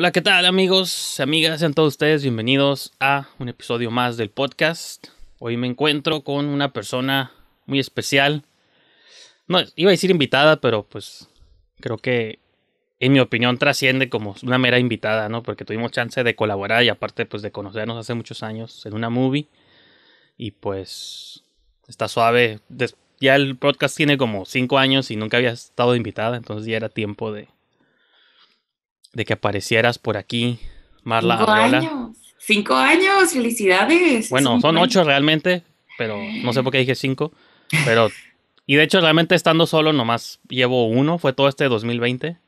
Hola, ¿qué tal amigos, amigas? Sean todos ustedes bienvenidos a un episodio más del podcast. Hoy me encuentro con una persona muy especial. No, iba a decir invitada, pero pues creo que en mi opinión trasciende como una mera invitada, ¿no? Porque tuvimos chance de colaborar y aparte pues de conocernos hace muchos años en una movie. Y pues está suave. Ya el podcast tiene como cinco años y nunca había estado invitada, entonces ya era tiempo de de que aparecieras por aquí, Marla. Cinco años. Cinco años, felicidades. Bueno, son ocho realmente, pero no sé por qué dije cinco. Pero, y de hecho, realmente estando solo, nomás llevo uno, fue todo este 2020.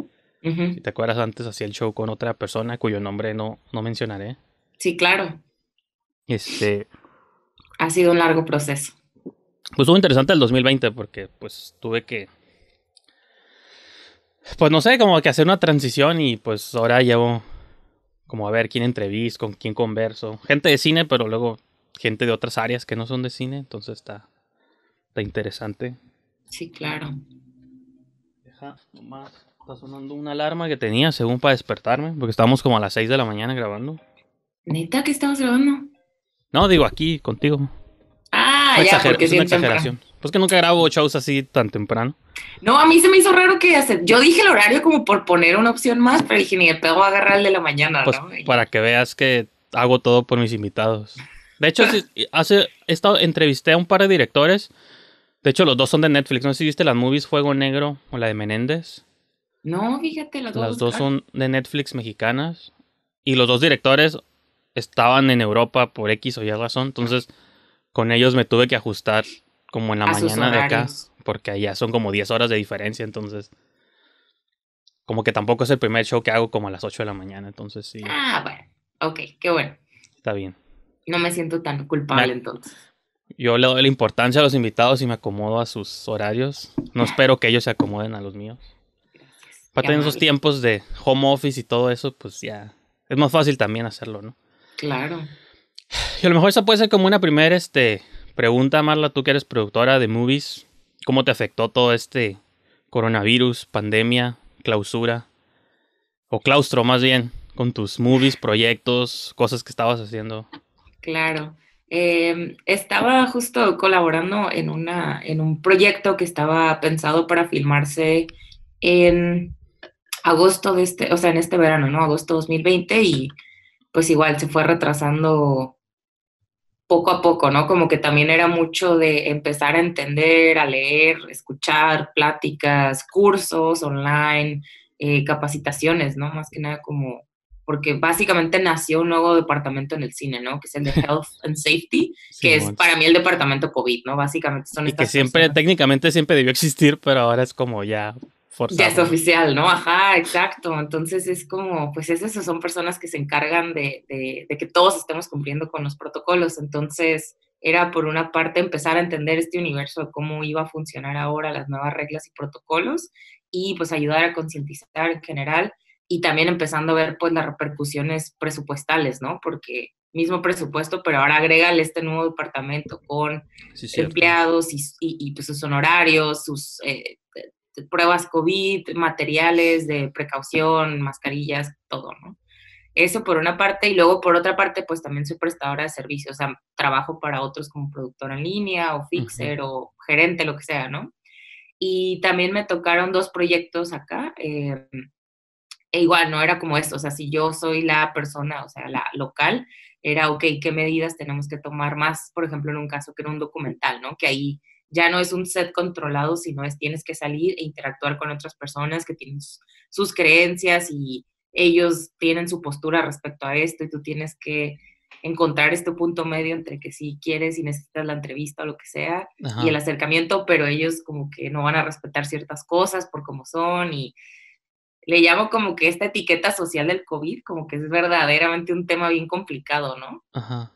Si te acuerdas, antes hacía el show con otra persona cuyo nombre no, no mencionaré. Sí, claro. Este. Ha sido un largo proceso. Pues fue interesante el 2020 porque pues tuve que pues no sé, como que hacer una transición y pues ahora llevo como a ver quién entrevisto, con quién converso. Gente de cine, pero luego gente de otras áreas que no son de cine, entonces está, está interesante. Sí, claro. Deja, nomás está sonando una alarma que tenía según para despertarme, porque estábamos como a las 6 de la mañana grabando. ¿Neta que estamos grabando? No, digo aquí, contigo. Ah, ya, porque es una exageración. Pues que nunca grabo shows así tan temprano. No, a mí se me hizo raro que hacer. Yo dije el horario como por poner una opción más, pero dije, ni el pedo a agarrar el de la mañana, pues Para que veas que hago todo por mis invitados. De hecho, hace, he estado, entrevisté a un par de directores. De hecho, los dos son de Netflix. No sé si viste las movies Fuego Negro o la de Menéndez. No, fíjate, las dos. Las dos son de Netflix mexicanas. Y los dos directores estaban en Europa por X o Y razón. Entonces, con ellos me tuve que ajustar como en la mañana de acá, porque allá son como 10 horas de diferencia, entonces como que tampoco es el primer show que hago como a las 8 de la mañana, entonces sí. Ah, bueno, ok, qué bueno. Está bien. No me siento tan culpable entonces. Yo le doy la importancia a los invitados y me acomodo a sus horarios. No espero que ellos se acomoden a los míos. Para tener esos tiempos de home office y todo eso, pues ya es más fácil también hacerlo, ¿no? Claro. Y a lo mejor esa puede ser como una primera, este, Pregunta, Marla, tú que eres productora de movies, ¿cómo te afectó todo este coronavirus, pandemia, clausura? O claustro, más bien, con tus movies, proyectos, cosas que estabas haciendo. Claro. Em, estaba justo colaborando en, una, en un proyecto que estaba pensado para filmarse en agosto de este, o sea, en este verano, ¿no? Agosto 2020 y pues igual se fue retrasando poco a poco, ¿no? Como que también era mucho de empezar a entender, a leer, escuchar, pláticas, cursos online, eh, capacitaciones, ¿no? Más que nada como, porque básicamente nació un nuevo departamento en el cine, ¿no? Que es el de Health and Safety, que es para mí el departamento COVID, ¿no? Básicamente son... Y que siempre, técnicamente siempre debió existir, pero ahora es como ya ya es oficial, ¿no? Ajá, exacto. Entonces es como, pues esas son personas que se encargan de, que todos estemos cumpliendo con los protocolos. Entonces era por una parte empezar a entender este universo, de cómo iba a funcionar ahora las nuevas reglas y protocolos y pues ayudar a concientizar en general y también empezando a ver pues las repercusiones presupuestales, ¿no? Porque mismo presupuesto, pero ahora agrégale este nuevo departamento con empleados y, pues sus honorarios, sus eh, pruebas COVID, materiales de precaución, mascarillas, todo, ¿no? Eso por una parte, y luego por otra parte, pues también soy prestadora de servicios, o sea, trabajo para otros como productora en línea o fixer o gerente, lo que sea, ¿no? Y también me tocaron dos proyectos acá, em, e igual, no era como esto, o sea, si yo soy la persona, o sea, la local, era, ok, ¿qué medidas tenemos que tomar más, por ejemplo, en un caso que era un documental, ¿no? Que ahí ya no es un set controlado, sino es tienes que salir e interactuar con otras personas que tienen sus creencias y ellos tienen su postura respecto a esto y tú tienes que encontrar este punto medio entre que si quieres y necesitas la entrevista o lo que sea y el acercamiento, pero ellos como que no van a respetar ciertas cosas por cómo son y le llamo como que esta etiqueta social del COVID, como que es verdaderamente un tema bien complicado, ¿no? Ajá.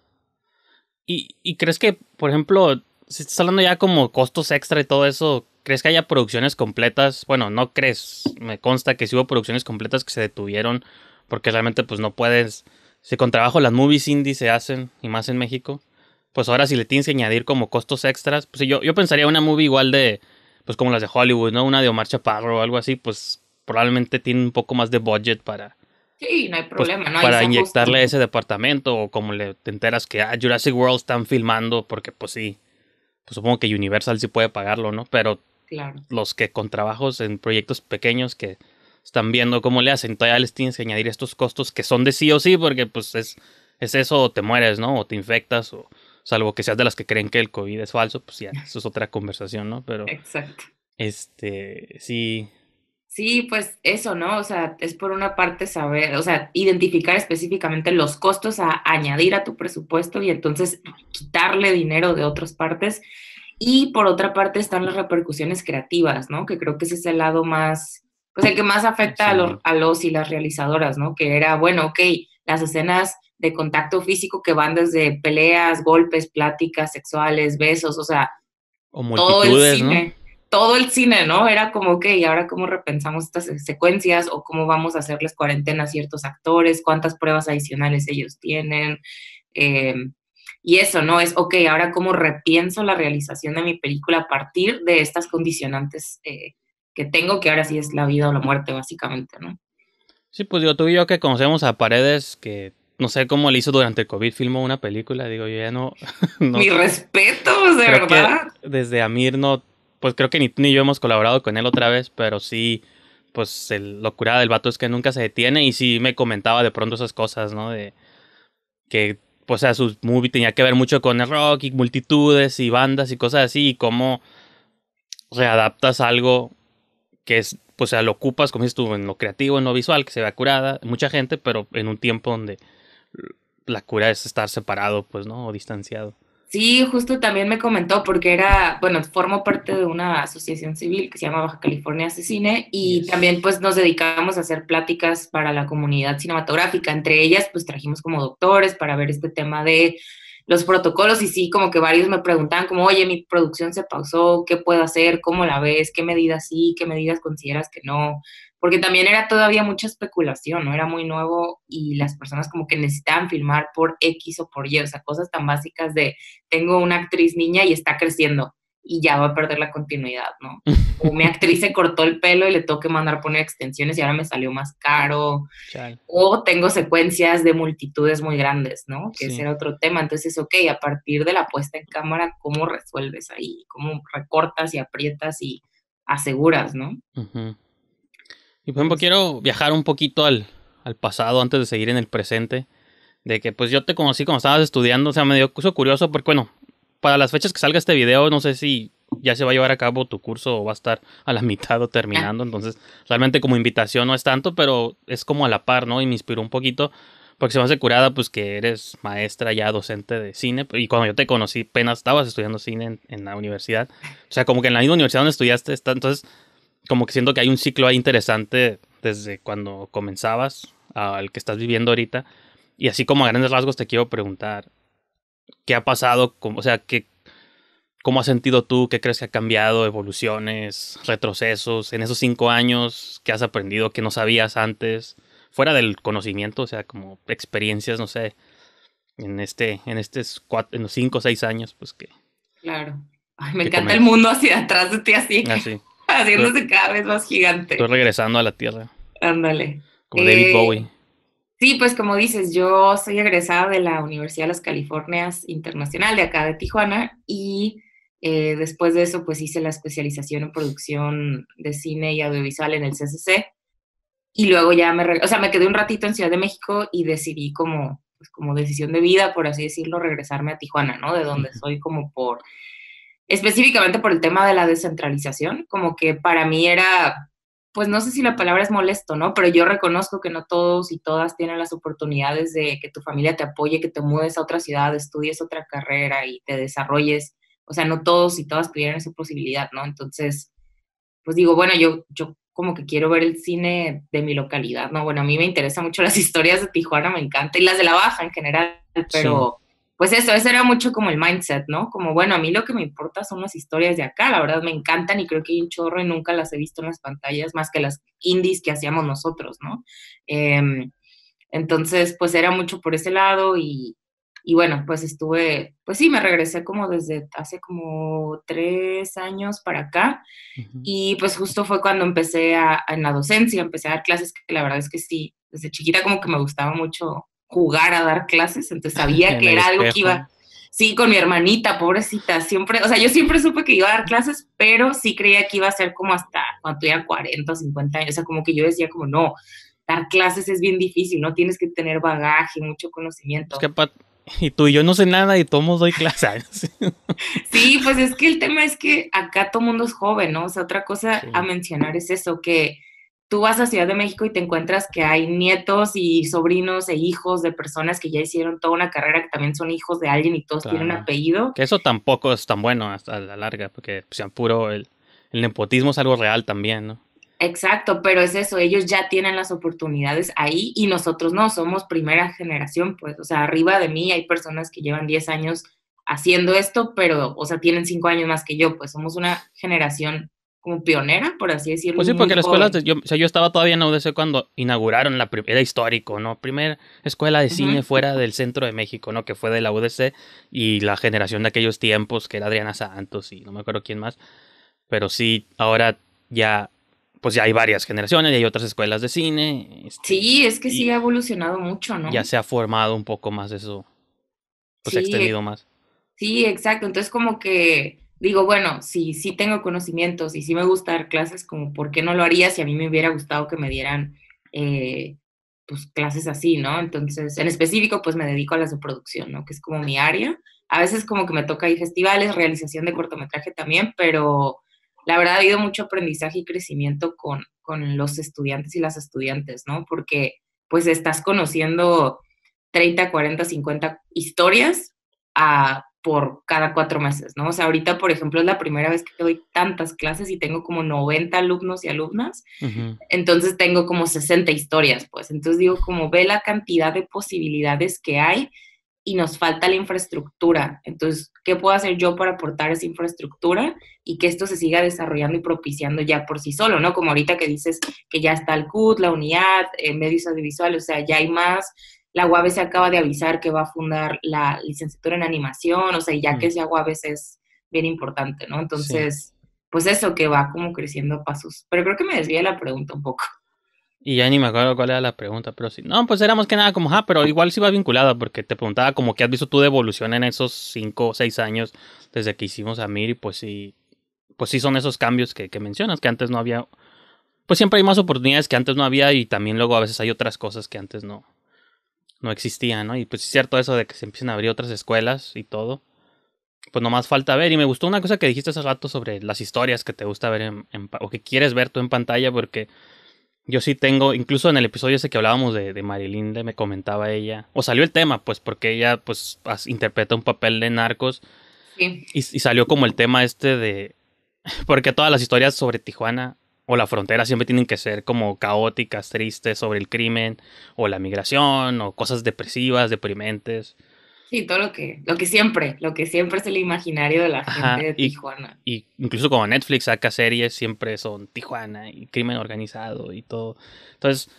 ¿Y, y crees que, por ejemplo, si estás hablando ya como costos extra y todo eso, ¿crees que haya producciones completas? Bueno, no crees, me consta que si hubo producciones completas que se detuvieron porque realmente pues no puedes, si con trabajo las movies indie se hacen y más en México, pues ahora si le tienes que añadir como costos extras, pues yo, yo pensaría una movie igual de, pues como las de Hollywood, ¿no? Una de Omar Chaparro o algo así, pues probablemente tiene un poco más de budget para... Sí, no hay pues, problema. no para inyectarle a ese departamento o como le te enteras que ah, Jurassic World están filmando porque pues sí, pues supongo que Universal sí puede pagarlo, ¿no? Pero los que con trabajos en proyectos pequeños que están viendo cómo le hacen, todavía les tienes que añadir estos costos que son de sí o sí, porque pues es, es eso, o te mueres, ¿no? O te infectas, o salvo que seas de las que creen que el COVID es falso, pues ya, eso es otra conversación, ¿no? Pero... Exacto. Este, sí, Sí, pues eso, ¿no? O sea, es por una parte saber, o sea, identificar específicamente los costos a añadir a tu presupuesto y entonces quitarle dinero de otras partes. Y por otra parte están las repercusiones creativas, ¿no? Que creo que ese es el lado más, pues el que más afecta a los, y las realizadoras, ¿no? Que era, bueno, ok, las escenas de contacto físico que van desde peleas, golpes, pláticas sexuales, besos, o sea, o todo el cine todo el cine, ¿no? Era como, ok, ahora cómo repensamos estas secuencias o cómo vamos a hacerles cuarentena a ciertos actores? ¿Cuántas pruebas adicionales ellos tienen? Em, y eso, ¿no? Es, ok, ahora cómo repienso la realización de mi película a partir de estas condicionantes eh, que tengo, que ahora sí es la vida o la muerte, básicamente, ¿no? Sí, pues yo, tú y yo que conocemos a Paredes, que no sé cómo le hizo durante el COVID, filmó una película, digo, yo ya no... Mi respeto, de verdad. Desde Amir no pues creo que ni ni yo hemos colaborado con él otra vez, pero sí, pues lo curada del vato es que nunca se detiene y sí me comentaba de pronto esas cosas, ¿no? De que, pues, o sea, su movie tenía que ver mucho con el rock y multitudes y bandas y cosas así y cómo readaptas algo que es, pues, o sea, lo ocupas, como dices tú, en lo creativo, en lo visual, que se vea curada, mucha gente, pero en un tiempo donde la cura es estar separado, pues, ¿no? O distanciado. Sí, justo también me comentó porque era, bueno, formo parte de una asociación civil que se llama Baja California Cine y también pues nos dedicamos a hacer pláticas para la comunidad cinematográfica. Entre ellas pues trajimos como doctores para ver este tema de los protocolos y sí, como que varios me preguntaban como, oye, mi producción se pausó, ¿qué puedo hacer? ¿Cómo la ves? ¿Qué medidas sí? ¿Qué medidas consideras que no? porque también era todavía mucha especulación, ¿no? Era muy nuevo y las personas como que necesitaban filmar por X o por Y, o sea, cosas tan básicas de tengo una actriz niña y está creciendo y ya va a perder la continuidad, ¿no? O mi actriz se cortó el pelo y le tengo que mandar poner extensiones y ahora me salió más caro. O tengo secuencias de multitudes muy grandes, ¿no? Que ese era otro tema. Entonces, ok, a partir de la puesta en cámara, ¿cómo resuelves ahí? ¿Cómo recortas y aprietas y aseguras, ¿no? Ajá. Y por ejemplo, quiero viajar un poquito al, pasado antes de seguir en el presente. De que pues yo te conocí cuando estabas estudiando, o sea, me dio curso curioso porque bueno, para las fechas que salga este video, no sé si ya se va a llevar a cabo tu curso o va a estar a la mitad o terminando. Ah. Entonces, realmente como invitación no es tanto, pero es como a la par, ¿no? Y me inspiró un poquito. Porque se me hace curada, pues que eres maestra ya docente de cine. Pues, y cuando yo te conocí, apenas estabas estudiando cine en, en la universidad. O sea, como que en la misma universidad donde estudiaste, está, entonces como que siento que hay un ciclo ahí interesante desde cuando comenzabas al que estás viviendo ahorita. Y así como a grandes rasgos te quiero preguntar, ¿qué ha pasado? O sea, ¿qué, ¿cómo has sentido tú? ¿Qué crees que ha cambiado? ¿Evoluciones? ¿Retrocesos? En esos cinco años, ¿qué has aprendido que no sabías antes? Fuera del conocimiento, o sea, como experiencias, no sé, en este, en estos cuatro, en los cinco o seis años, pues que... Claro. me encanta el mundo hacia atrás de ti así. Así. Ah, haciéndose cada vez más gigante. Estoy regresando a la Tierra. Ándale. Como David eh, Bowie. Sí, pues como dices, yo soy egresada de la Universidad de las Californias Internacional de acá de Tijuana y eh, después de eso pues hice la especialización en producción de cine y audiovisual en el CCC y luego ya me, me quedé un ratito en Ciudad de México y decidí como, pues, como decisión de vida, por así decirlo, regresarme a Tijuana, ¿no? De donde soy como por específicamente por el tema de la descentralización, como que para mí era, pues no sé si la palabra es molesto, ¿no? Pero yo reconozco que no todos y todas tienen las oportunidades de que tu familia te apoye, que te mudes a otra ciudad, estudies otra carrera y te desarrolles. O sea, no todos y todas tuvieron esa posibilidad, ¿no? Entonces, pues digo, bueno, yo, yo como que quiero ver el cine de mi localidad, ¿no? Bueno, a mí me interesan mucho las historias de Tijuana, me encanta, y las de la Baja en general, pero pues eso, eso era mucho como el mindset, ¿no? Como, bueno, a mí lo que me importa son las historias de acá, la verdad me encantan y creo que hay un chorro y nunca las he visto en las pantallas más que las indies que hacíamos nosotros, ¿no? Em, entonces, pues era mucho por ese lado y, bueno, pues estuve, pues sí, me regresé como desde hace como tres años para acá y pues justo fue cuando empecé a, en la docencia, empecé a dar clases que la verdad es que sí, desde chiquita como que me gustaba mucho jugar a dar clases, entonces sabía que era algo que iba, sí, con mi hermanita, pobrecita, siempre, o sea, yo siempre supe que iba a dar clases, pero sí creía que iba a ser como hasta cuando tenía 40, o 50 años, o sea, como que yo decía como, no, dar clases es bien difícil, no tienes que tener bagaje, mucho conocimiento. que y tú y yo no sé nada y todos doy clases. sí, pues es que el tema es que acá todo mundo es joven, ¿no? O sea, otra cosa a mencionar es eso, que tú vas a Ciudad de México y te encuentras que hay nietos y sobrinos e hijos de personas que ya hicieron toda una carrera que también son hijos de alguien y todos tienen apellido. Que eso tampoco es tan bueno hasta la larga, porque pues, el, el nepotismo es algo real también, ¿no? Exacto, pero es eso, ellos ya tienen las oportunidades ahí y nosotros no, somos primera generación, pues, o sea, arriba de mí hay personas que llevan 10 años haciendo esto, pero, o sea, tienen 5 años más que yo, pues somos una generación como pionera, por así decirlo. Pues sí, porque la escuela, yo, o sea, yo estaba todavía en la UDC cuando inauguraron la primera, histórico, ¿no? Primera escuela de cine fuera del centro de México, ¿no? Que fue de la UDC y la generación de aquellos tiempos, que era Adriana Santos y no me acuerdo quién más. Pero sí, ahora ya, pues ya hay varias generaciones y hay otras escuelas de cine. Este, sí, es que sí ha evolucionado mucho, ¿no? Ya se ha formado un poco más eso, pues se ha extendido más. Sí, exacto. Entonces como que digo, bueno, si sí tengo conocimientos y si me gusta dar clases, como por qué no lo haría si a mí me hubiera gustado que me dieran eh, pues, clases así, ¿no? Entonces, en específico, pues me dedico a las de producción, ¿no? Que es como mi área. A veces como que me toca ir festivales, realización de cortometraje también, pero la verdad ha habido mucho aprendizaje y crecimiento con, con los estudiantes y las estudiantes, ¿no? Porque pues estás conociendo 30, 40, 50 historias a por cada cuatro meses, ¿no? O sea, ahorita, por ejemplo, es la primera vez que doy tantas clases y tengo como 90 alumnos y alumnas, entonces tengo como 60 historias, pues, entonces digo, como ve la cantidad de posibilidades que hay y nos falta la infraestructura, entonces, ¿qué puedo hacer yo para aportar esa infraestructura y que esto se siga desarrollando y propiciando ya por sí solo, ¿no? Como ahorita que dices que ya está el CUT, la unidad, eh, medios audiovisuales, o sea, ya hay más la se acaba de avisar que va a fundar la licenciatura en animación, o sea, ya mm. que esa UABC es bien importante, ¿no? Entonces, pues eso que va como creciendo pasos. Pero creo que me desvía la pregunta un poco. Y ya ni me acuerdo cuál era la pregunta, pero sí. No, pues más que nada como, ah, pero igual sí va vinculada, porque te preguntaba como qué has visto tú de evolución en esos cinco o seis años desde que hicimos a Mir, y pues sí, pues sí son esos cambios que, que mencionas, que antes no había, pues siempre hay más oportunidades que antes no había y también luego a veces hay otras cosas que antes no, no existía, ¿no? Y pues es cierto eso de que se empiezan a abrir otras escuelas y todo. Pues más falta ver. Y me gustó una cosa que dijiste hace rato sobre las historias que te gusta ver o que quieres ver tú en pantalla, porque yo sí tengo, incluso en el episodio ese que hablábamos de, de me comentaba ella, o salió el tema, pues porque ella pues interpreta un papel de narcos. Sí. Y, y salió como el tema este de, porque todas las historias sobre Tijuana o la frontera, siempre tienen que ser como caóticas, tristes sobre el crimen o la migración o cosas depresivas, deprimentes. Sí, todo lo que, lo que siempre, lo que siempre es el imaginario de la gente de Tijuana. Y, incluso como Netflix saca series, siempre son Tijuana y crimen organizado y todo. Entonces,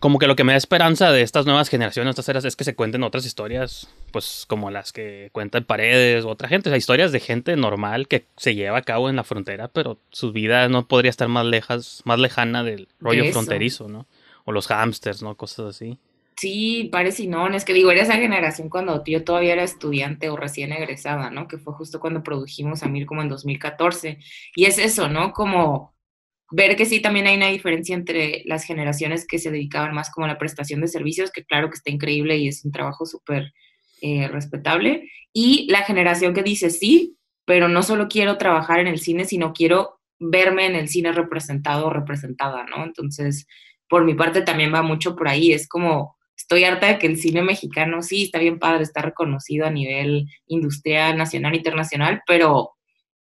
como que lo que me da esperanza de estas nuevas generaciones, estas eras, es que se cuenten otras historias, pues como las que cuentan Paredes o otra gente, o sea, historias de gente normal que se lleva a cabo en la frontera, pero su vida no podría estar más lejas, más lejana del rollo fronterizo, ¿no? O los hamsters, ¿no? Cosas así. Sí, parece y no, es que digo, era esa generación cuando yo todavía era estudiante o recién egresada, ¿no? Que fue justo cuando produjimos a Mir como en 2014. Y es eso, ¿no? Como ver que sí también hay una diferencia entre las generaciones que se dedicaban más como a la prestación de servicios, que claro que está increíble y es un trabajo súper eh, respetable, y la generación que dice sí, pero no solo quiero trabajar en el cine, sino quiero verme en el cine representado o representada, ¿no? Entonces, por mi parte también va mucho por ahí, es como, estoy harta de que el cine mexicano sí está bien padre, está reconocido a nivel industrial, nacional, internacional, pero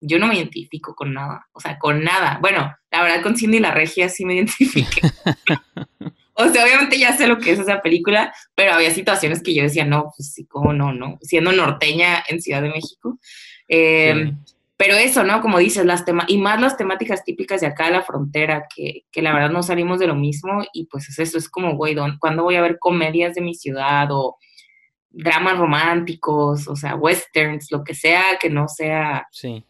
yo no me identifico con nada, o sea, con nada. Bueno, la verdad con Cindy la Regia sí me identifico. o sea, obviamente ya sé lo que es esa película, pero había situaciones que yo decía, no, pues sí, cómo no, no, siendo norteña en Ciudad de México. Em, pero eso, ¿no? Como dices, las temas, y más las temáticas típicas de acá de la frontera, que, la verdad no salimos de lo mismo, y pues eso, es como, güey, ¿cuándo voy a ver comedias de mi ciudad o dramas románticos, o sea, westerns, lo que sea, que no sea... Sí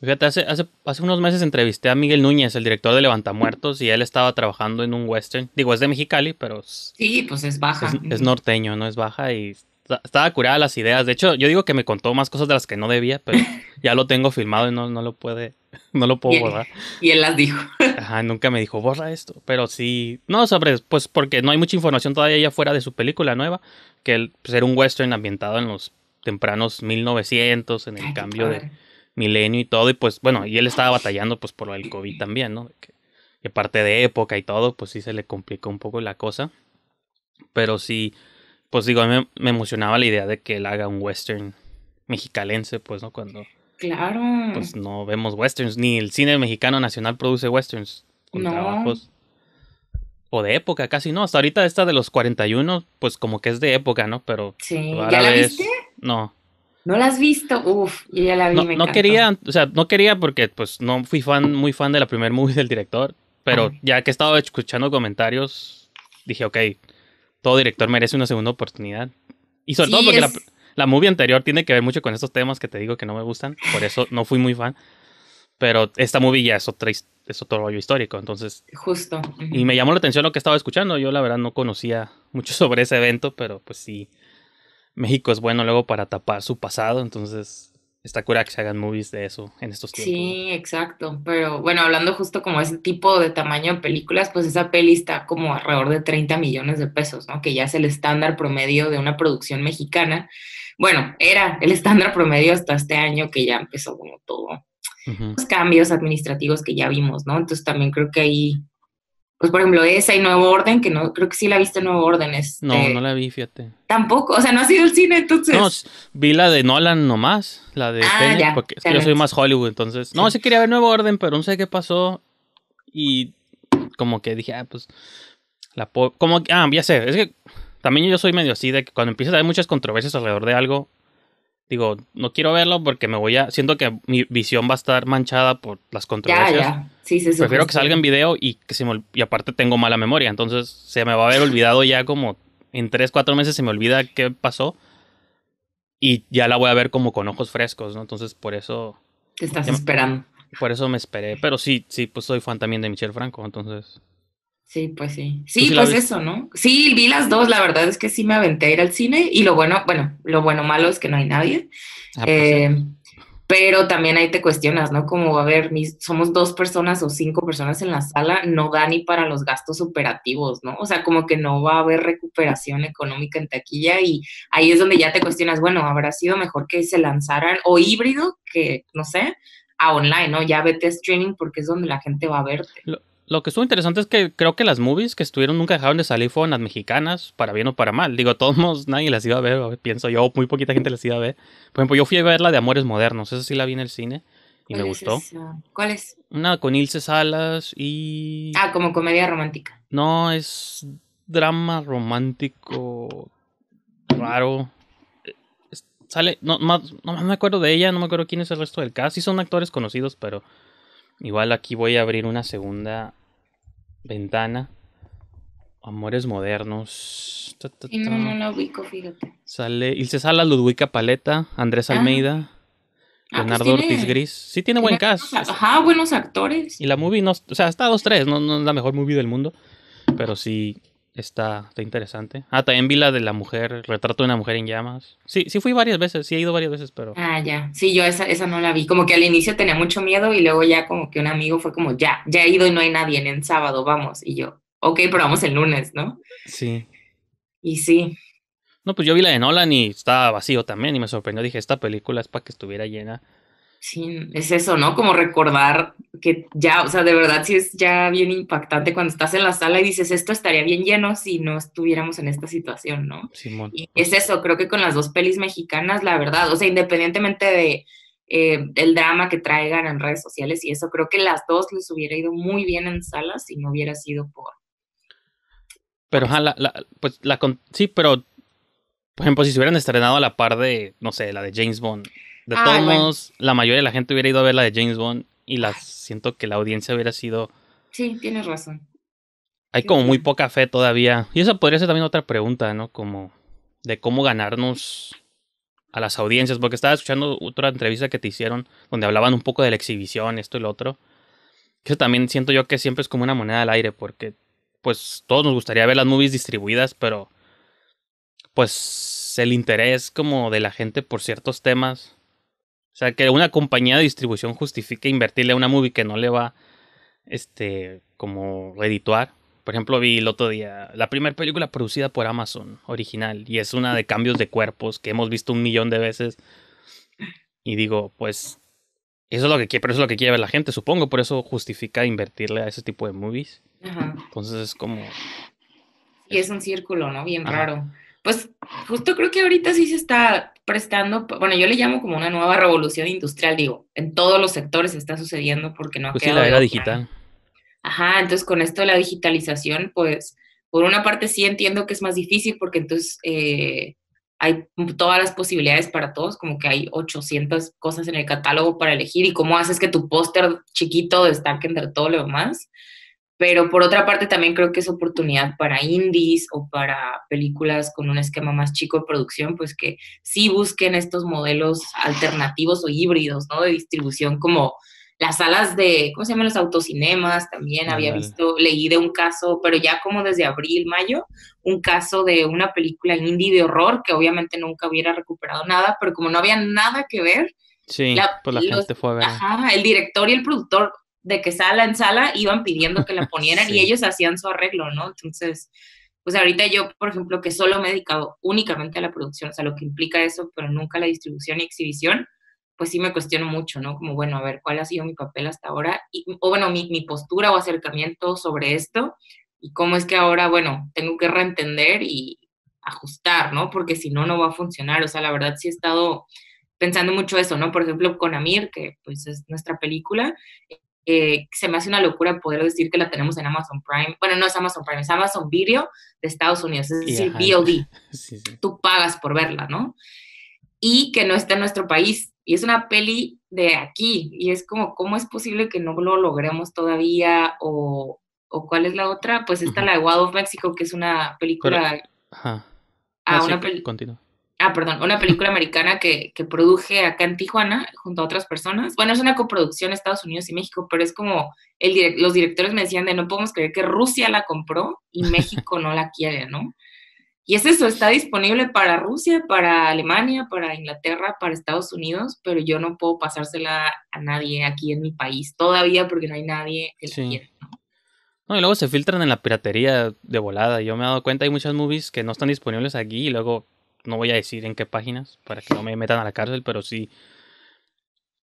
Fíjate, hace, hace, hace, unos meses entrevisté a Miguel Núñez, el director de Levantamuertos, y él estaba trabajando en un western. Digo, es de Mexicali, pero... sí, pues es baja. Es, norteño, ¿no? Es baja y estaba curada las ideas. De hecho, yo digo que me contó más cosas de las que no debía, pero ya lo tengo filmado y no, no lo puede... No lo puedo y borrar. Y él las dijo. Ajá, nunca me dijo, borra esto. Pero sí... No, sabes pues, pues porque no hay mucha información todavía allá fuera de su película nueva, que el, pues, un western ambientado en los tempranos 1900, en el cambio de, milenio y todo, y pues bueno, y él estaba batallando pues por el COVID también, ¿no? Que, parte de época y todo, pues sí se le complicó un poco la cosa, pero sí, pues digo, a mí me emocionaba la idea de que él haga un western mexicalense, pues, ¿no? Cuando... Claro. Pues no vemos westerns, ni el cine mexicano nacional produce westerns no. o de época casi, ¿no? Hasta ahorita esta de los 41, pues como que es de época, ¿no? Pero... Sí, ¿ya la viste? No. ¿No la has visto? Uf, ya la vi. No, no quería, o sea, no quería porque pues no fui fan, muy fan de la primer movie del director, pero ya que estaba escuchando comentarios, dije, ok, todo director merece una segunda oportunidad. Y sobre todo porque la, movie anterior tiene que ver mucho con estos temas que te digo que no me gustan, por eso no fui muy fan. Pero esta movie ya es, otra, es otro rollo histórico, entonces... Justo. Y me llamó la atención lo que estaba escuchando, yo la verdad no conocía mucho sobre ese evento, pero pues sí México es bueno luego para tapar su pasado, entonces está cura que se hagan movies de eso en estos tiempos. Sí, exacto, pero bueno, hablando justo como ese tipo de tamaño de películas, pues esa peli está como alrededor de 30 millones de pesos, ¿no? Que ya es el estándar promedio de una producción mexicana. Bueno, era el estándar promedio hasta este año que ya empezó como todo. Los cambios administrativos que ya vimos, ¿no? Entonces también creo que ahí pues por ejemplo esa y Nuevo Orden, que no creo que sí la viste Nuevo Orden. Este no, no la vi, fíjate. Tampoco, o sea, no ha sido el cine entonces. No, vi la de Nolan nomás, la de ah, porque es que yo soy más Hollywood, entonces. No, sí quería ver Nuevo Orden, pero no sé qué pasó y como que dije, ah, pues la como ah, ya sé, es que también yo soy medio así de que cuando empiezas a haber muchas controversias alrededor de algo, digo, no quiero verlo porque me voy a, siento que mi visión va a estar manchada por las controversias. Ya, ya. Sí, Prefiero que salga en video y que se y aparte tengo mala memoria, entonces se me va a haber olvidado ya como en tres, cuatro meses se me olvida qué pasó y ya la voy a ver como con ojos frescos, ¿no? Entonces por eso... Te estás esperando. Por eso me esperé, pero sí, sí, pues soy fan también de Michelle Franco, entonces... Sí, pues sí. Sí, pues eso, ¿no? Sí, vi las dos, la verdad es que sí me aventé a ir al cine y lo bueno, bueno, lo bueno malo es que no hay nadie. Ah, pues eh, pero también ahí te cuestionas, ¿no? Como, a ver, somos dos personas o cinco personas en la sala, no da ni para los gastos operativos, ¿no? O sea, como que no va a haber recuperación económica en taquilla y ahí es donde ya te cuestionas, bueno, habrá sido mejor que se lanzaran o híbrido, que no sé, a online, ¿no? Ya vete a streaming porque es donde la gente va a verte. Lo que estuvo interesante es que creo que las movies que estuvieron nunca dejaron de salir fueron las mexicanas, para bien o para mal. Digo, todos nadie las iba a ver, pienso yo, muy poquita gente las iba a ver. Por ejemplo, yo fui a ver la de Amores Modernos, esa sí la vi en el cine y me gustó. ¿Cuál es? Una con Ilse Salas y... Ah, como comedia romántica. No, es drama romántico raro. Sale, no, más, no me acuerdo de ella, no me acuerdo quién es el resto del cast. Sí son actores conocidos, pero igual aquí voy a abrir una segunda Ventana. Amores modernos. Y No, no la ubico, fíjate. Sale Ilse Ludwika Paleta, Andrés ah. Almeida, ah, pues Leonardo Ortiz Gris. Sí tiene, buen cast. Ajá, buenos actores. Y la movie, no, o sea, está dos tres, no, no es la mejor movie del mundo, pero sí Está, interesante. Ah, también vi la de la mujer, retrato de una mujer en llamas. Sí, sí fui varias veces, sí he ido varias veces, pero. Ah, ya. Sí, yo esa, esa no la vi. Como que al inicio tenía mucho miedo y luego ya como que un amigo fue como, ya, ya he ido y no hay nadie, en el sábado vamos. Y yo, ok, pero vamos el lunes, ¿no? Sí. Y sí. No, pues yo vi la de Nolan y estaba vacío también y me sorprendió. Dije, esta película es para que estuviera llena Sí, es eso, ¿no? Como recordar que ya, o sea, de verdad sí es ya bien impactante cuando estás en la sala y dices, esto estaría bien lleno si no estuviéramos en esta situación, ¿no? Simón. es eso, creo que con las dos pelis mexicanas, la verdad, o sea, independientemente de eh, el drama que traigan en redes sociales y eso, creo que las dos les hubiera ido muy bien en salas si no hubiera sido por... Pero, ajá, pues la... Con... Sí, pero, por ejemplo, si se hubieran estrenado a la par de, no sé, la de James Bond de ah, todos modos, la mayoría de la gente hubiera ido a ver la de James Bond y la, siento que la audiencia hubiera sido... Sí, tienes razón. Hay como muy poca fe todavía. Y esa podría ser también otra pregunta, ¿no? Como de cómo ganarnos a las audiencias. Porque estaba escuchando otra entrevista que te hicieron donde hablaban un poco de la exhibición, esto y lo otro. eso también siento yo que siempre es como una moneda al aire porque pues todos nos gustaría ver las movies distribuidas, pero pues el interés como de la gente por ciertos temas o sea, que una compañía de distribución justifique invertirle a una movie que no le va, este, como redituar. Por ejemplo, vi el otro día la primera película producida por Amazon, original, y es una de cambios de cuerpos que hemos visto un millón de veces. Y digo, pues, eso es lo que quiere, pero es lo que quiere ver la gente, supongo, por eso justifica invertirle a ese tipo de movies. Ajá. Entonces es como... Y es un círculo, ¿no? Bien raro. Pues justo creo que ahorita sí se está prestando, bueno, yo le llamo como una nueva revolución industrial, digo, en todos los sectores está sucediendo porque no ha pues quedado. la era digital. Ajá, entonces con esto de la digitalización, pues por una parte sí entiendo que es más difícil porque entonces eh, hay todas las posibilidades para todos, como que hay 800 cosas en el catálogo para elegir y cómo haces que tu póster chiquito destaque entre todo lo demás pero por otra parte también creo que es oportunidad para indies o para películas con un esquema más chico de producción, pues que sí busquen estos modelos alternativos o híbridos, ¿no? De distribución como las salas de, ¿cómo se llaman? Los autocinemas, también había visto, leí de un caso, pero ya como desde abril, mayo, un caso de una película indie de horror que obviamente nunca hubiera recuperado nada, pero como no había nada que ver. Sí, la, pues la gente fue a ver. Ajá, el director y el productor de que sala en sala iban pidiendo que la ponieran y ellos hacían su arreglo, ¿no? Entonces, pues ahorita yo, por ejemplo, que solo me he dedicado únicamente a la producción, o sea, lo que implica eso, pero nunca la distribución y exhibición, pues sí me cuestiono mucho, ¿no? Como, bueno, a ver, ¿cuál ha sido mi papel hasta ahora? Y, o bueno, mi, mi postura o acercamiento sobre esto y cómo es que ahora, bueno, tengo que reentender y ajustar, ¿no? Porque si no, no va a funcionar. O sea, la verdad sí he estado pensando mucho eso, ¿no? Por ejemplo, con Amir, que pues es nuestra película, se me hace una locura poder decir que la tenemos en Amazon Prime. Bueno, no es Amazon Prime, es Amazon Video de Estados Unidos, es decir, VOD. Tú pagas por verla, ¿no? Y que no está en nuestro país. Y es una peli de aquí. Y es como, ¿cómo es posible que no lo logremos todavía? O, cuál es la otra? Pues está la de Wild of Mexico, que es una película. Ah, una película ah, perdón, una película americana que, produje acá en Tijuana junto a otras personas. Bueno, es una coproducción Estados Unidos y México, pero es como el los directores me decían de no podemos creer que Rusia la compró y México no la quiere, ¿no? Y es eso, está disponible para Rusia, para Alemania, para Inglaterra, para Estados Unidos, pero yo no puedo pasársela a nadie aquí en mi país todavía porque no hay nadie que la quiera, ¿no? y luego se filtran en la piratería de volada. Yo me he dado cuenta, hay muchas movies que no están disponibles aquí y luego no voy a decir en qué páginas para que no me metan a la cárcel, pero sí.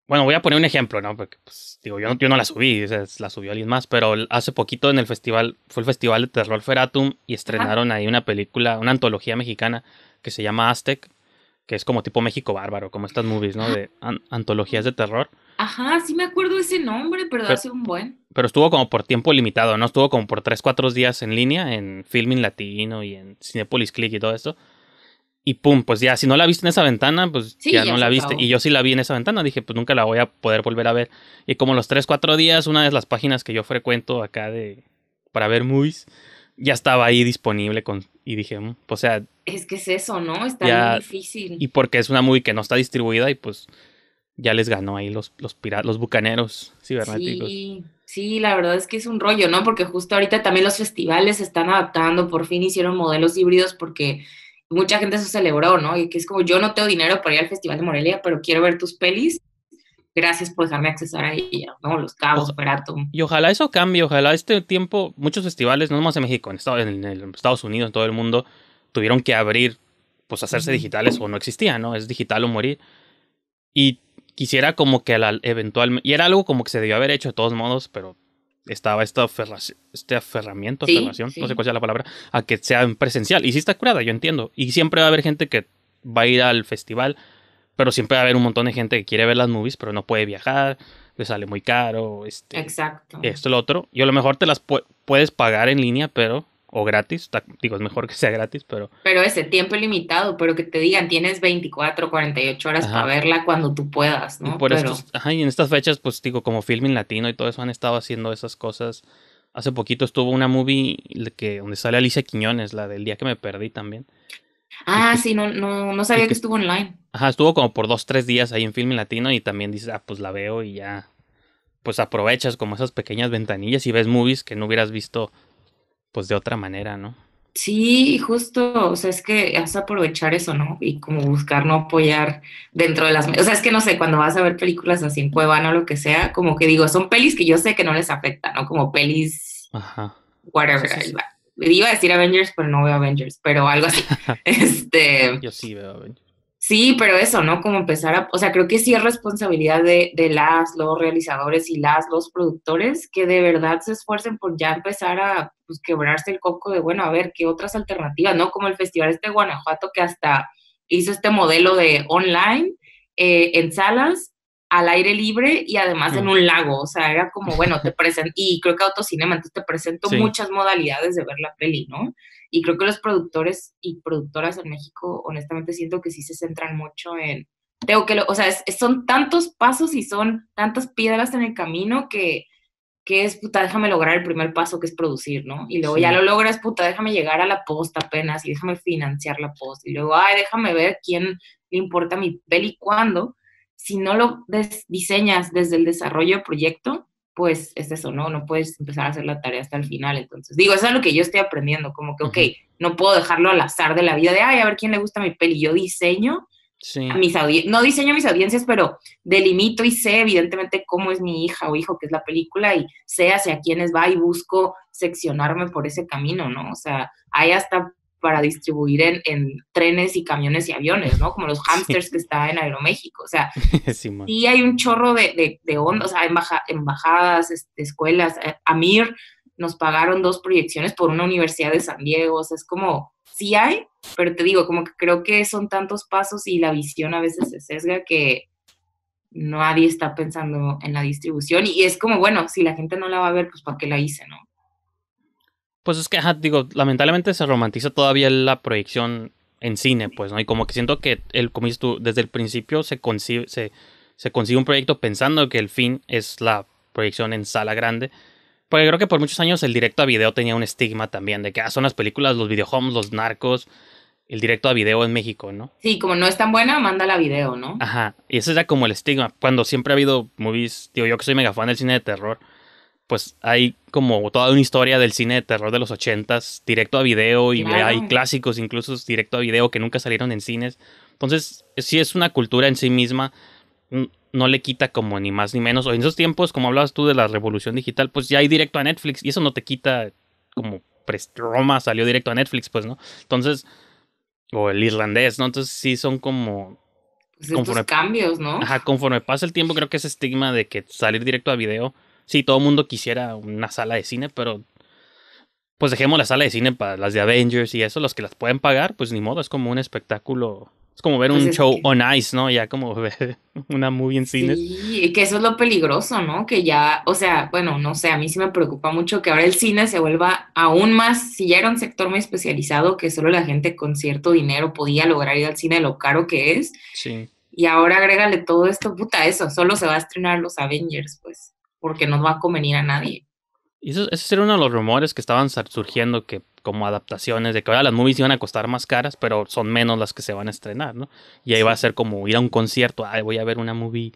Bueno, voy a poner un ejemplo, ¿no? Porque, pues, digo, yo no, no la subí, la subió alguien más, pero hace poquito en el festival, fue el festival de terror Feratum y estrenaron ahí una película, una antología mexicana que se llama Aztec, que es como tipo México Bárbaro, como estas movies, ¿no? De antologías de terror. Ajá, sí me acuerdo ese nombre, pero, hace un buen. Pero estuvo como por tiempo limitado, ¿no? Estuvo como por 3, 4 días en línea en Filming Latino y en Cinepolis Click y todo esto y pum, pues ya, si no la viste en esa ventana, pues ya, no la viste. Y yo sí la vi en esa ventana, dije, pues nunca la voy a poder volver a ver. Y como los 3, 4 días, una de las páginas que yo frecuento acá de para ver movies, ya estaba ahí disponible con, y dije, mm, pues, o sea... Es que es eso, ¿no? Está muy difícil. Y porque es una movie que no está distribuida y pues ya les ganó ahí los, los, los bucaneros cibernéticos. Sí, sí, la verdad es que es un rollo, ¿no? Porque justo ahorita también los festivales se están adaptando, por fin hicieron modelos híbridos porque mucha gente se celebró, ¿no? Y que es como, yo no tengo dinero para ir al Festival de Morelia, pero quiero ver tus pelis. Gracias por dejarme accesar a ella, ¿no? Los Cabos, Peratum. Y ojalá eso cambie, ojalá este tiempo, muchos festivales, no nomás en México, en Estados, Unidos, en todo el mundo, tuvieron que abrir, pues hacerse digitales o no existían, ¿no? Es digital o morir. Y quisiera como que eventualmente, y era algo como que se debió haber hecho de todos modos, pero estaba esta, este aferramiento, aferración, no sé cuál sea la palabra, a que sea presencial. Y si está curada, yo entiendo. Y siempre va a haber gente que va a ir al festival, pero siempre va a haber un montón de gente que quiere ver las movies, pero no puede viajar, le sale muy caro, este, Exacto. esto, lo otro. Y a lo mejor te las puedes pagar en línea, pero o gratis. Digo, es mejor que sea gratis, pero. Pero ese tiempo limitado, pero que te digan tienes 24, 48 horas para verla cuando tú puedas, ¿no? por eso y en estas fechas, pues digo, como Filming Latino y todo eso han estado haciendo esas cosas. Hace poquito estuvo una movie que, donde sale Alicia Quiñones, la del día que me perdí también. Ah, sí, no, no, no sabía que, estuvo online. Ajá, estuvo como por dos, tres días ahí en filming Latino y también dices, ah, pues la veo y ya. Pues aprovechas como esas pequeñas ventanillas y ves movies que no hubieras visto pues de otra manera, ¿no? Sí, justo, o sea, es que has aprovechar eso, ¿no? Y como buscar no apoyar dentro de las... O sea, es que no sé, cuando vas a ver películas así en Cuevana o lo que sea, como que digo, son pelis que yo sé que no les afecta, ¿no? Como pelis... Ajá. Whatever. Iba a decir Avengers, pero no veo Avengers, pero algo así. este... Yo sí veo Avengers. Sí, pero eso, ¿no? Como empezar a, o sea, creo que sí es responsabilidad de, de, las, los realizadores y las, los productores que de verdad se esfuercen por ya empezar a pues, quebrarse el coco de, bueno, a ver, ¿qué otras alternativas, ¿no? Como el Festival este de Guanajuato que hasta hizo este modelo de online, eh, en salas, al aire libre y además en mm. un lago, o sea, era como, bueno, te presento, y creo que autocinema, entonces te presento muchas modalidades de ver la peli, ¿no? Y creo que los productores y productoras en México, honestamente, siento que sí se centran mucho en, tengo que, lo, o sea, son tantos pasos y son tantas piedras en el camino que, que es, puta, déjame lograr el primer paso que es producir, ¿no? Y luego ya lo logras, puta, déjame llegar a la posta apenas y déjame financiar la posta. Y luego, ay, déjame ver quién le importa mi peli cuándo. Si no lo diseñas desde el desarrollo de proyecto, pues es eso, ¿no? No puedes empezar a hacer la tarea hasta el final. Entonces, digo, eso es lo que yo estoy aprendiendo, como que, ok, no puedo dejarlo al azar de la vida de, ay, a ver quién le gusta mi peli. Yo diseño, a mis no diseño mis audiencias, pero delimito y sé evidentemente cómo es mi hija o hijo, que es la película, y sé hacia quiénes va y busco seccionarme por ese camino, ¿no? O sea, hay hasta para distribuir en, trenes y camiones y aviones, ¿no? Como los hamsters que está en Aeroméxico. O sea, sí, y hay un chorro de, ondas. de o sea, embajadas, este, escuelas. Eh, Amir nos pagaron dos proyecciones por una universidad de San Diego. O sea, es como, sí hay, pero te digo, como que creo que son tantos pasos y la visión a veces se sesga que nadie está pensando en la distribución. Y es como, bueno, si la gente no la va a ver, pues ¿para qué la hice, no? Pues es que, ajá, digo, lamentablemente se romantiza todavía la proyección en cine, pues, ¿no? Y como que siento que, el, como tú, desde el principio se se, consigue un proyecto pensando que el fin es la proyección en sala grande. Porque creo que por muchos años el directo a video tenía un estigma también de que ah, son las películas, los videohomes, los narcos, el directo a video en México, ¿no? Sí, como no es tan buena, manda la video, ¿no? Ajá, y ese ya como el estigma, cuando siempre ha habido movies, digo yo que soy mega fan del cine de terror, pues hay como toda una historia del cine de terror de los ochentas, directo a video, y hay clásicos incluso directo a video que nunca salieron en cines. Entonces, si es una cultura en sí misma, no le quita como ni más ni menos. O en esos tiempos, como hablabas tú de la revolución digital, pues ya hay directo a Netflix, y eso no te quita como pues, Roma salió directo a Netflix, pues, ¿no? Entonces, o el irlandés, ¿no? Entonces sí son como... Pues, cambios, ¿no? Ajá, conforme pasa el tiempo, creo que ese estigma de que salir directo a video sí, todo el mundo quisiera una sala de cine, pero pues dejemos la sala de cine para las de Avengers y eso, los que las pueden pagar, pues ni modo, es como un espectáculo. Es como ver pues un show on ice, ¿no? Ya como ver una movie en cine. Sí, que eso es lo peligroso, ¿no? Que ya, o sea, bueno, no sé, a mí sí me preocupa mucho que ahora el cine se vuelva aún más, si ya era un sector muy especializado, que solo la gente con cierto dinero podía lograr ir al cine, lo caro que es. Sí. Y ahora agrégale todo esto, puta, eso, solo se va a estrenar los Avengers, pues porque no va a convenir a nadie. Ese eso, era uno de los rumores que estaban surgiendo, que como adaptaciones, de que ahora las movies iban a costar más caras, pero son menos las que se van a estrenar, ¿no? Y ahí va a ser como ir a un concierto, Ay, voy a ver una movie.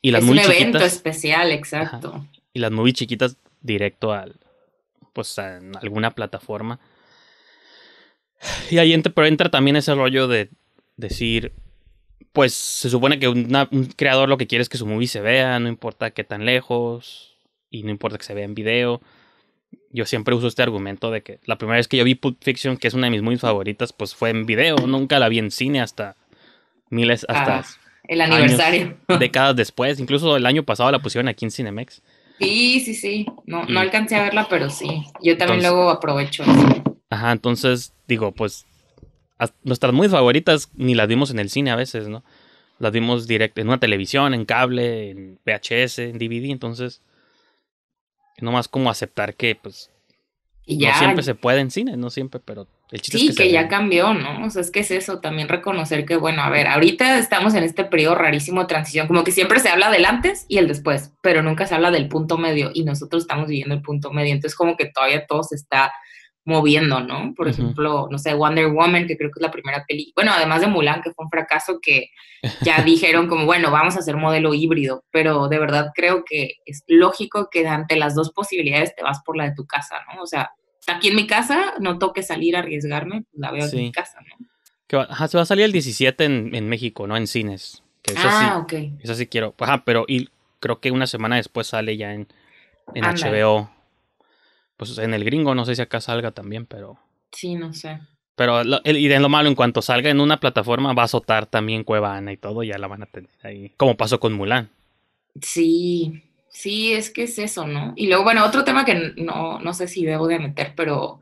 es un evento especial, exacto. y las movies chiquitas directo al, pues, a alguna plataforma. Y ahí entra, pero entra también ese rollo de decir, pues se supone que un creador lo que quiere es que su movie se vea, no importa qué tan lejos, y no importa que se vea en video. Yo siempre uso este argumento de que la primera vez que yo vi Pulp Fiction, que es una de mis movies favoritas, pues fue en video, nunca la vi en cine hasta miles, hasta... el aniversario. décadas después, incluso el año pasado la pusieron aquí en Cinemex. Sí, sí, sí. No, no alcancé a verla, pero sí. Yo también luego aprovecho. Ajá, entonces digo, pues nuestras muy favoritas ni las vimos en el cine a veces, ¿no? Las vimos directo en una televisión, en cable, en VHS, en DVD, entonces no más como aceptar que pues ya, no siempre se puede en cine, no siempre, pero el chiste sí, es que, ya cambió, ¿no? O sea, es que es eso, también reconocer que, bueno, a ver, ahorita estamos en este periodo rarísimo de transición, como que siempre se habla del antes y el después, pero nunca se habla del punto medio y nosotros estamos viviendo el punto medio, entonces como que todavía todo se está moviendo, ¿no? Por ejemplo, no sé, Wonder Woman, que creo que es la primera película. bueno, además de Mulan, que fue un fracaso, que ya dijeron como, bueno, vamos a hacer modelo híbrido, pero de verdad creo que es lógico que ante las dos posibilidades te vas por la de tu casa, ¿no? O sea, aquí en mi casa, no toque salir a arriesgarme, pues, la veo en mi casa, ¿no? Que se va a salir el 17 en, México, ¿no? En cines. ah, sí, ok. Eso sí quiero, ajá, pero y creo que una semana después sale ya en, HBO. Pues en el gringo, no sé si acá salga también, pero. Sí, no sé. Pero, lo, y de lo malo, en cuanto salga en una plataforma, va a azotar también Cuevana y todo, ya la van a tener ahí. Como pasó con Mulan. Sí, sí, es que es eso, ¿no? Y luego, bueno, otro tema que no, no sé si debo de meter, pero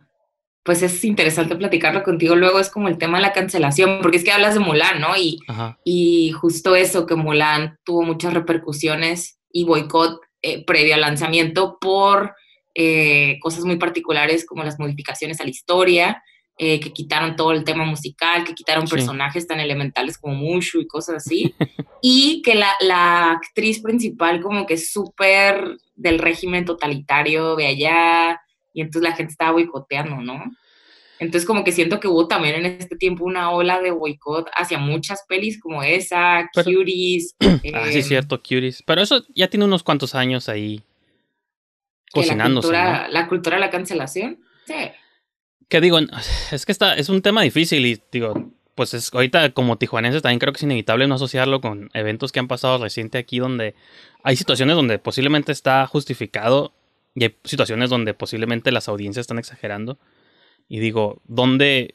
pues es interesante platicarlo contigo luego, es como el tema de la cancelación, porque es que hablas de Mulan, ¿no? Y, y justo eso, que Mulan tuvo muchas repercusiones y boicot eh, previo al lanzamiento por eh, cosas muy particulares como las modificaciones a la historia, eh, que quitaron todo el tema musical, que quitaron personajes tan elementales como Mushu y cosas así, y que la, actriz principal como que es súper del régimen totalitario de allá, y entonces la gente estaba boicoteando, ¿no? Entonces como que siento que hubo también en este tiempo una ola de boicot hacia muchas pelis como esa, Pero, ah, sí, em, cierto, Cuties. Pero eso ya tiene unos cuantos años ahí la cultura, la de la cancelación. Sí. Que digo, es que es un tema difícil y digo, pues es, ahorita como tijuanenses también creo que es inevitable no asociarlo con eventos que han pasado reciente aquí donde hay situaciones donde posiblemente está justificado y hay situaciones donde posiblemente las audiencias están exagerando. Y digo, ¿dónde,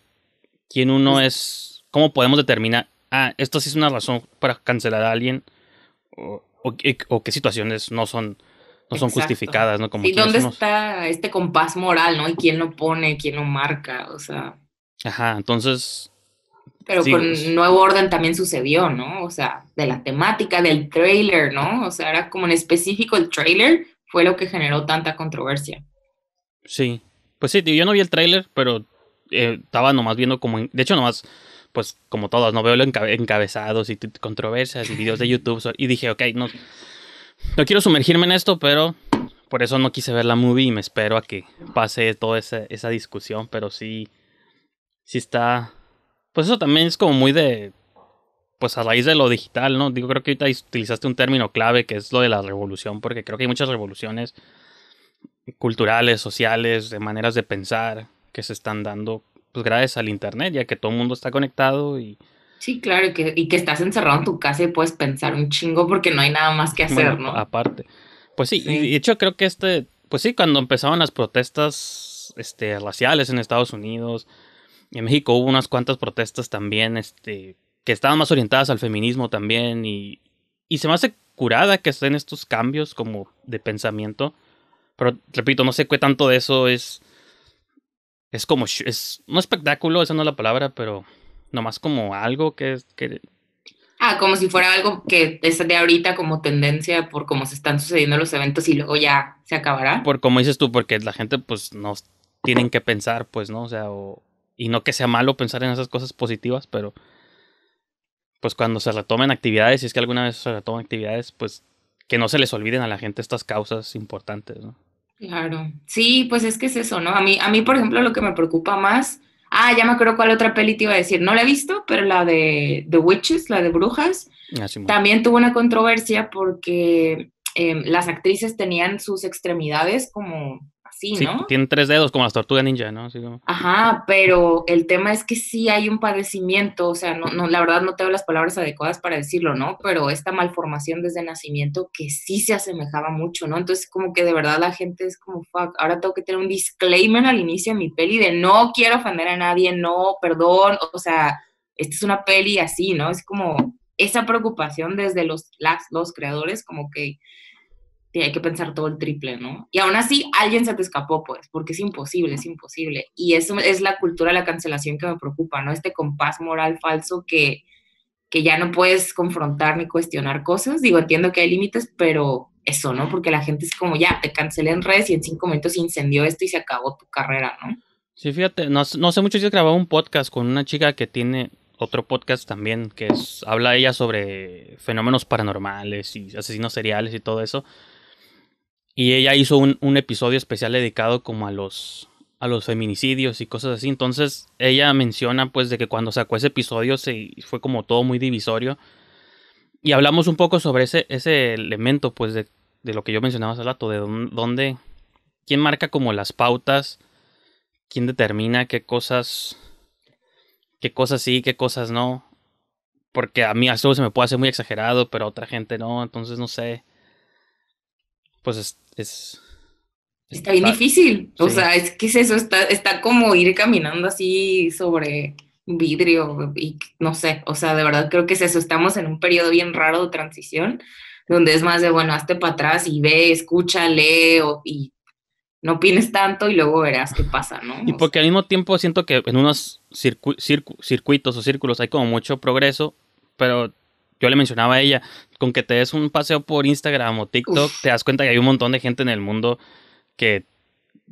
quién uno es, cómo podemos determinar, ah, esto sí es una razón para cancelar a alguien o qué situaciones no son no son justificadas, ¿no? ¿Y dónde está este compás moral, ¿no? Y quién lo pone, quién lo marca, o sea. Ajá, entonces. Pero con pues Nuevo Orden también sucedió, ¿no? O sea, de la temática, del trailer, ¿no? O sea, era como en específico el trailer fue lo que generó tanta controversia. Sí, pues sí, yo no vi el trailer, pero eh, estaba nomás viendo como. De hecho, nomás pues como todas, no veo los encabezados y controversias y videos de YouTube. Y dije, ok, no, no quiero sumergirme en esto, pero por eso no quise ver la movie y me espero a que pase toda esa, esa discusión, pero sí, sí está... Pues eso también es como muy de... Pues a raíz de lo digital, ¿no? Digo, creo que ahorita utilizaste un término clave que es lo de la revolución, porque creo que hay muchas revoluciones culturales, sociales, de maneras de pensar que se están dando, pues gracias al Internet, ya que todo el mundo está conectado y Sí, claro, y que, y que estás encerrado en tu casa y puedes pensar un chingo porque no hay nada más que hacer, ¿no? Aparte. Pues sí, Y de hecho creo que este, pues sí, cuando empezaban las protestas este, raciales en Estados Unidos, en México hubo unas cuantas protestas también, este, que estaban más orientadas al feminismo también, y, y se me hace curada que estén estos cambios como de pensamiento. Pero repito, no sé qué tanto de eso es. Es como. Es, no espectáculo, esa no es la palabra, pero nomás como algo que, que... Ah, como si fuera algo que es de ahorita como tendencia por cómo se están sucediendo los eventos y luego ya se acabará. Por como dices tú, porque la gente pues no tienen que pensar, pues, ¿no? O sea, y no que sea malo pensar en esas cosas positivas, pero pues cuando se retomen actividades, si es que alguna vez se retoman actividades, pues que no se les olviden a la gente estas causas importantes, ¿no? Claro, sí, pues es que es eso, ¿no? A mí, a mí, por ejemplo, lo que me preocupa más Ah, ya me acuerdo cuál otra peli te iba a decir. No la he visto, pero la de The Witches, la de Brujas, ah, también tuvo una controversia porque em, las actrices tenían sus extremidades como sí, Tienen tres dedos como las tortugas ninja, ¿no? Ajá, pero el tema es que sí hay un padecimiento, o sea, no, no, la verdad no tengo las palabras adecuadas para decirlo, ¿no? Pero esta malformación desde nacimiento que sí se asemejaba mucho, ¿no? Entonces como que de verdad la gente es como, fuck, ahora tengo que tener un disclaimer al inicio de mi peli de no quiero ofender a nadie, no, perdón, o sea, esta es una peli así, ¿no? Es como esa preocupación desde los, los creadores como que hay que pensar todo el triple, ¿no? Y aún así, alguien se te escapó, pues, porque es imposible, es imposible. Y eso es la cultura de la cancelación que me preocupa, ¿no? Este compás moral falso que, que ya no puedes confrontar ni cuestionar cosas. Digo, entiendo que hay límites, pero eso, ¿no? Porque la gente es como, ya, te cancelé en redes y en cinco minutos incendió esto y se acabó tu carrera, ¿no? Sí, fíjate, no, sé mucho si grabado un podcast con una chica que tiene otro podcast también, que es, habla ella sobre fenómenos paranormales y asesinos seriales y todo eso. Y ella hizo un, episodio especial dedicado como a los, a los feminicidios y cosas así. Entonces ella menciona pues de que cuando sacó ese episodio se, fue como todo muy divisorio. Y hablamos un poco sobre ese, ese elemento pues de, lo que yo mencionaba hace rato, de dónde, quién marca como las pautas, quién determina qué cosas, qué cosas sí, qué cosas no. Porque a mí eso se me puede hacer muy exagerado, pero a otra gente no, entonces no sé pues es... está, bien difícil. O sea, es que es eso, está, está como ir caminando así sobre vidrio y no sé, o sea, de verdad creo que es eso, estamos en un periodo bien raro de transición, donde es más de, bueno, hazte para atrás y ve, escucha, y no opines tanto y luego verás qué pasa, ¿no? Y porque al mismo tiempo siento que en unos circuitos o círculos hay como mucho progreso, pero yo le mencionaba a ella, con que te des un paseo por Instagram o TikTok, te das cuenta que hay un montón de gente en el mundo que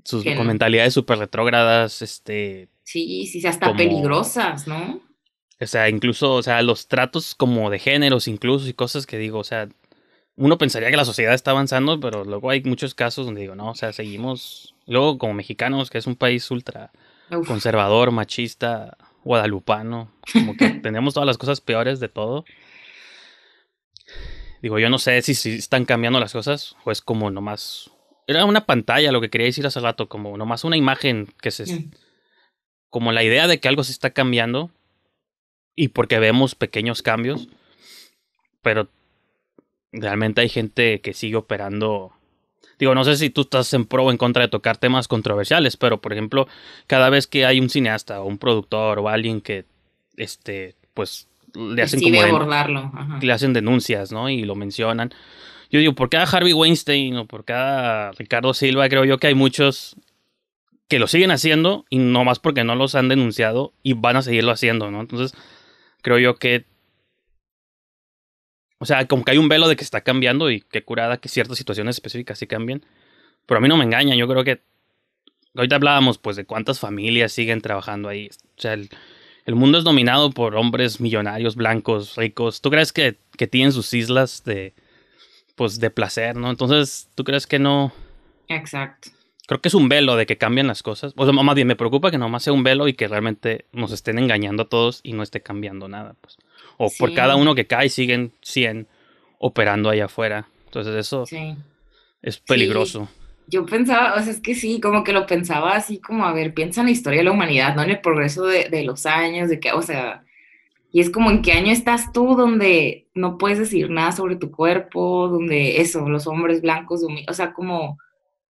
sus mentalidades súper retrógradas, este... Sí, sí, hasta peligrosas, ¿no? O sea, incluso, o sea, los tratos como de géneros incluso y cosas que digo, o sea, uno pensaría que la sociedad está avanzando, pero luego hay muchos casos donde digo, no, o sea, seguimos, luego como mexicanos, que es un país ultra conservador, machista, guadalupano, como que tenemos todas las cosas peores de todo. Digo, yo no sé si, si están cambiando las cosas o es como nomás. Era una pantalla lo que quería decir hace rato, como nomás una imagen que se. Mm. Como la idea de que algo se está cambiando y porque vemos pequeños cambios, pero realmente hay gente que sigue operando. Digo, no sé si tú estás en pro o en contra de tocar temas controversiales, pero por ejemplo, cada vez que hay un cineasta o un productor o alguien que este pues le hacen abordarlo. le hacen denuncias, ¿no? Y lo mencionan. Yo digo, por cada Harvey Weinstein o por cada Ricardo Silva, creo yo que hay muchos que lo siguen haciendo y no más porque no los han denunciado y van a seguirlo haciendo, ¿no? Entonces, creo yo que o sea, como que hay un velo de que está cambiando y que curada que ciertas situaciones específicas sí cambien. Pero a mí no me engaña, yo creo que. Ahorita hablábamos, pues, de cuántas familias siguen trabajando ahí. O sea, el, el mundo es dominado por hombres millonarios, blancos, ricos. ¿Tú crees que, tienen sus islas de, pues, de placer, no? Entonces, ¿tú crees que no? Exacto. Creo que es un velo de que cambian las cosas. O sea, más bien me preocupa que nomás sea un velo y que realmente nos estén engañando a todos y no esté cambiando nada. Pues. O por cada uno que cae siguen 100 operando allá afuera. Entonces eso es peligroso yo pensaba, o sea, es que sí, como que lo pensaba así, como, a ver, piensa en la historia de la humanidad, ¿no? En el progreso de, los años, de que, o sea, y es como en qué año estás tú donde no puedes decir nada sobre tu cuerpo, donde eso, los hombres blancos, o sea, como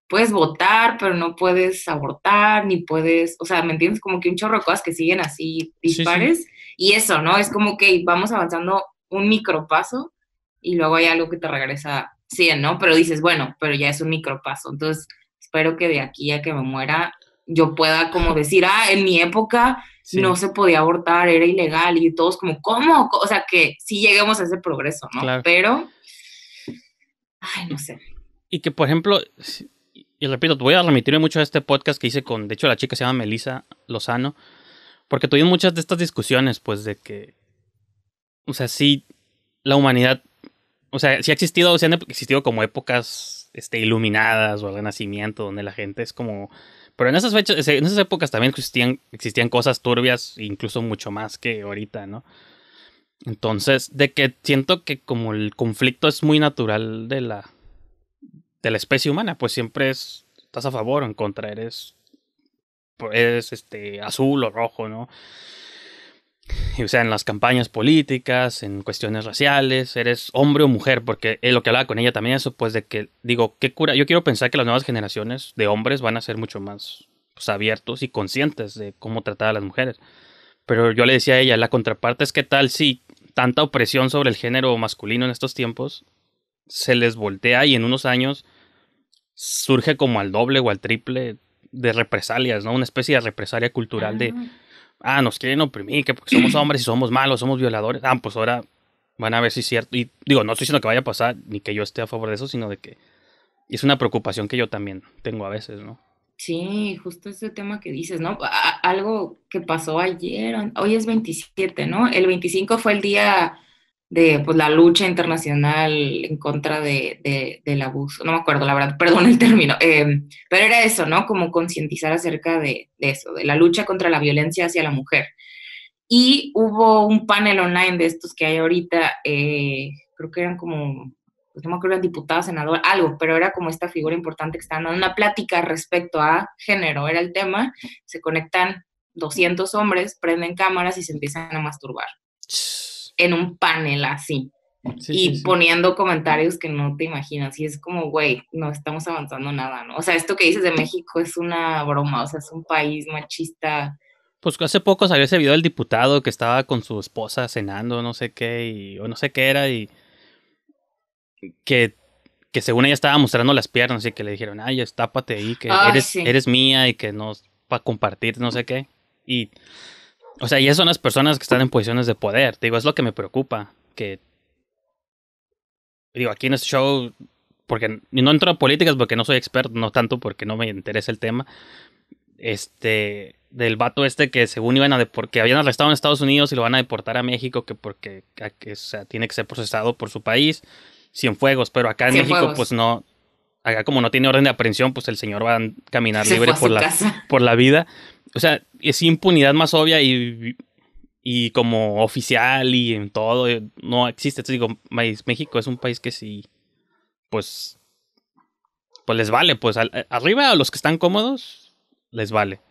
puedes votar, pero no puedes abortar, ni puedes, o sea, ¿me entiendes? Como que un chorro de cosas que siguen así dispares. Y eso, ¿no? Es como que vamos avanzando un micropaso y luego hay algo que te regresa Sí, ¿no? Pero dices, bueno, pero ya es un micropaso. Entonces, espero que de aquí a que me muera, yo pueda como decir, ah, en mi época no se podía abortar, era ilegal y todos como, ¿cómo? O sea, que sí lleguemos a ese progreso, ¿no? Pero, ay, no sé. Y que, por ejemplo, y repito, voy a remitirme mucho a este podcast que hice con, de hecho, la chica se llama Melissa Lozano, porque tuvimos muchas de estas discusiones, pues, de que, o sea, sí, la humanidad o sea, si ha existido, han existido como épocas este, iluminadas o el renacimiento donde la gente es como... Pero en esas fechas, en esas épocas también existían, existían cosas turbias, incluso mucho más que ahorita, ¿no? Entonces, de que siento que como el conflicto es muy natural de la, de la especie humana, pues siempre es, estás a favor o en contra, eres, este, azul o rojo, ¿no? o sea, en las campañas políticas, en cuestiones raciales, eres hombre o mujer, porque eh, lo que hablaba con ella también eso, pues de que, digo, qué cura, yo quiero pensar que las nuevas generaciones de hombres van a ser mucho más pues, abiertos y conscientes de cómo tratar a las mujeres. Pero yo le decía a ella, la contraparte es que tal si tanta opresión sobre el género masculino en estos tiempos se les voltea y en unos años surge como al doble o al triple de represalias, ¿no? Una especie de represalia cultural de ah, nos quieren oprimir, que porque somos hombres y somos malos, somos violadores. Ah, pues ahora van a ver si es cierto. Y digo, no estoy diciendo que vaya a pasar, ni que yo esté a favor de eso, sino de que es una preocupación que yo también tengo a veces, ¿no? Sí, justo ese tema que dices, ¿no? algo que pasó ayer, hoy es 27, ¿no? El 25 fue el día de pues, la lucha internacional en contra de, de, del abuso. No me acuerdo, la verdad, perdón el término. Em, pero era eso, ¿no? Como concientizar acerca de, de, eso, de la lucha contra la violencia hacia la mujer. Y hubo un panel online de estos que hay ahorita, eh, creo que eran como, pues, no me acuerdo, eran diputados, senador, algo, pero era como esta figura importante que estaba dando una plática respecto a género, era el tema, se conectan 200 hombres, prenden cámaras y se empiezan a masturbar en un panel así. y poniendo comentarios que no te imaginas. Y es como, güey, no estamos avanzando nada, ¿no? O sea, esto que dices de México es una broma, o sea, es un país machista. Pues hace poco salió ese video del diputado que estaba con su esposa cenando, no sé qué, y, o no sé qué era, y que, que según ella estaba mostrando las piernas y que le dijeron, ay, estápate ahí, que eres, eres mía y que no, para compartir, no sé qué. Y o sea, y esas son las personas que están en posiciones de poder. Digo, es lo que me preocupa. Que. Digo, aquí en este show. Porque no entro a políticas porque no soy experto, no tanto porque no me interesa el tema. Este. Del vato este que según iban a porque habían arrestado en Estados Unidos y lo van a deportar a México, que porque o sea, tiene que ser procesado por su país. sin fuegos, pero acá en México, pues no. Acá como no tiene orden de aprehensión, pues el señor va a caminar libre por la, por la vida o sea, es impunidad más obvia y, como oficial y en todo, eh, no existe. Entonces digo, México es un país que sí, pues, pues les vale, pues eh, arriba a los que están cómodos, les vale.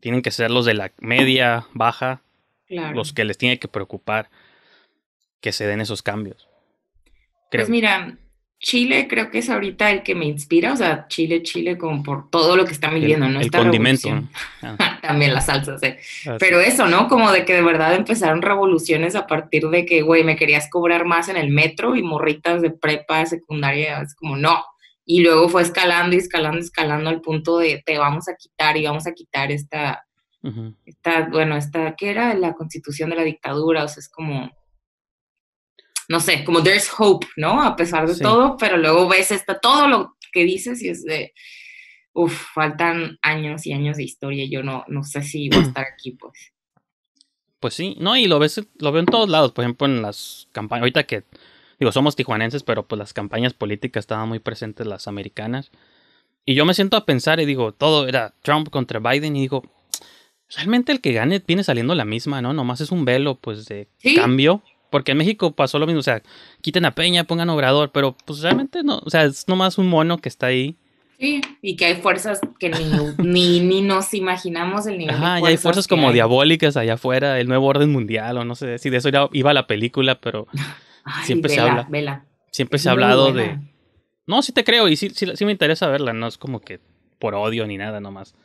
Tienen que ser los de la media, baja, los que les tiene que preocupar que se den esos cambios. Pues mira, Chile creo que es ahorita el que me inspira, o sea, Chile, Chile, como por todo lo que está viviendo, ¿no? El condimento. ¿no? Ah. También las salsas, eh. Pero eso, ¿no? Como de que de verdad empezaron revoluciones a partir de que, güey, me querías cobrar más en el metro y morritas de prepa, secundaria, es como, no. Y luego fue escalando y escalando, escalando al punto de te vamos a quitar y vamos a quitar esta, esta bueno, esta, ¿qué era? La constitución de la dictadura, o sea, es como no sé, como there's hope, ¿no? A pesar de todo, pero luego ves está todo lo que dices y es de, uf, faltan años y años de historia, yo no, no sé si voy a estar aquí, pues. Pues sí, no, y lo ves, lo veo en todos lados, por ejemplo, en las campañas, ahorita que, digo, somos tijuanenses, pero pues las campañas políticas estaban muy presentes las americanas. Y yo me siento a pensar y digo, todo era Trump contra Biden y digo, realmente el que gane viene saliendo la misma, ¿no? Nomás es un velo, pues, de cambio porque en México pasó lo mismo, o sea, quiten a Peña, pongan Obrador, pero pues realmente no, o sea, es nomás un mono que está ahí. Sí, y que hay fuerzas que ni, ni, nos imaginamos el nivel. Ajá, de fuerzas y hay fuerzas como diabólicas allá afuera, el nuevo orden mundial, o no sé si de eso ya iba la película, pero siempre se habla. Vela. Siempre se ha hablado de. No, sí te creo, y sí, sí me interesa verla, no es como que por odio ni nada nomás.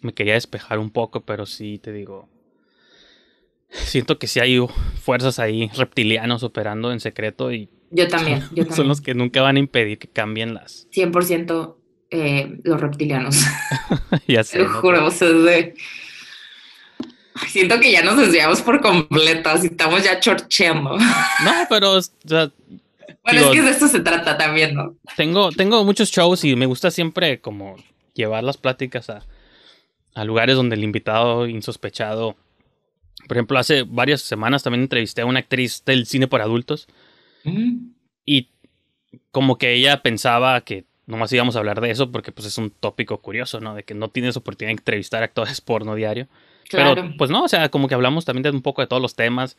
Me quería despejar un poco, pero sí te digo siento que sí hay fuerzas ahí reptilianos operando en secreto y... Yo también, Son los que nunca van a impedir que cambien las... 100% eh, los reptilianos. ya sé. Te juro, o sea, Siento que ya nos desviamos por completo, así estamos ya chorcheando. no, pero... bueno, es que de esto se trata también, ¿no? Tengo, tengo muchos shows y me gusta siempre como llevar las pláticas a, a lugares donde el invitado insospechado por ejemplo, hace varias semanas también entrevisté a una actriz del cine para adultos. Mm. Y como que ella pensaba que nomás íbamos a hablar de eso porque pues es un tópico curioso, ¿no? De que no tienes oportunidad de entrevistar a actores porno diario. Pero pues no, o sea, como que hablamos también de un poco de todos los temas.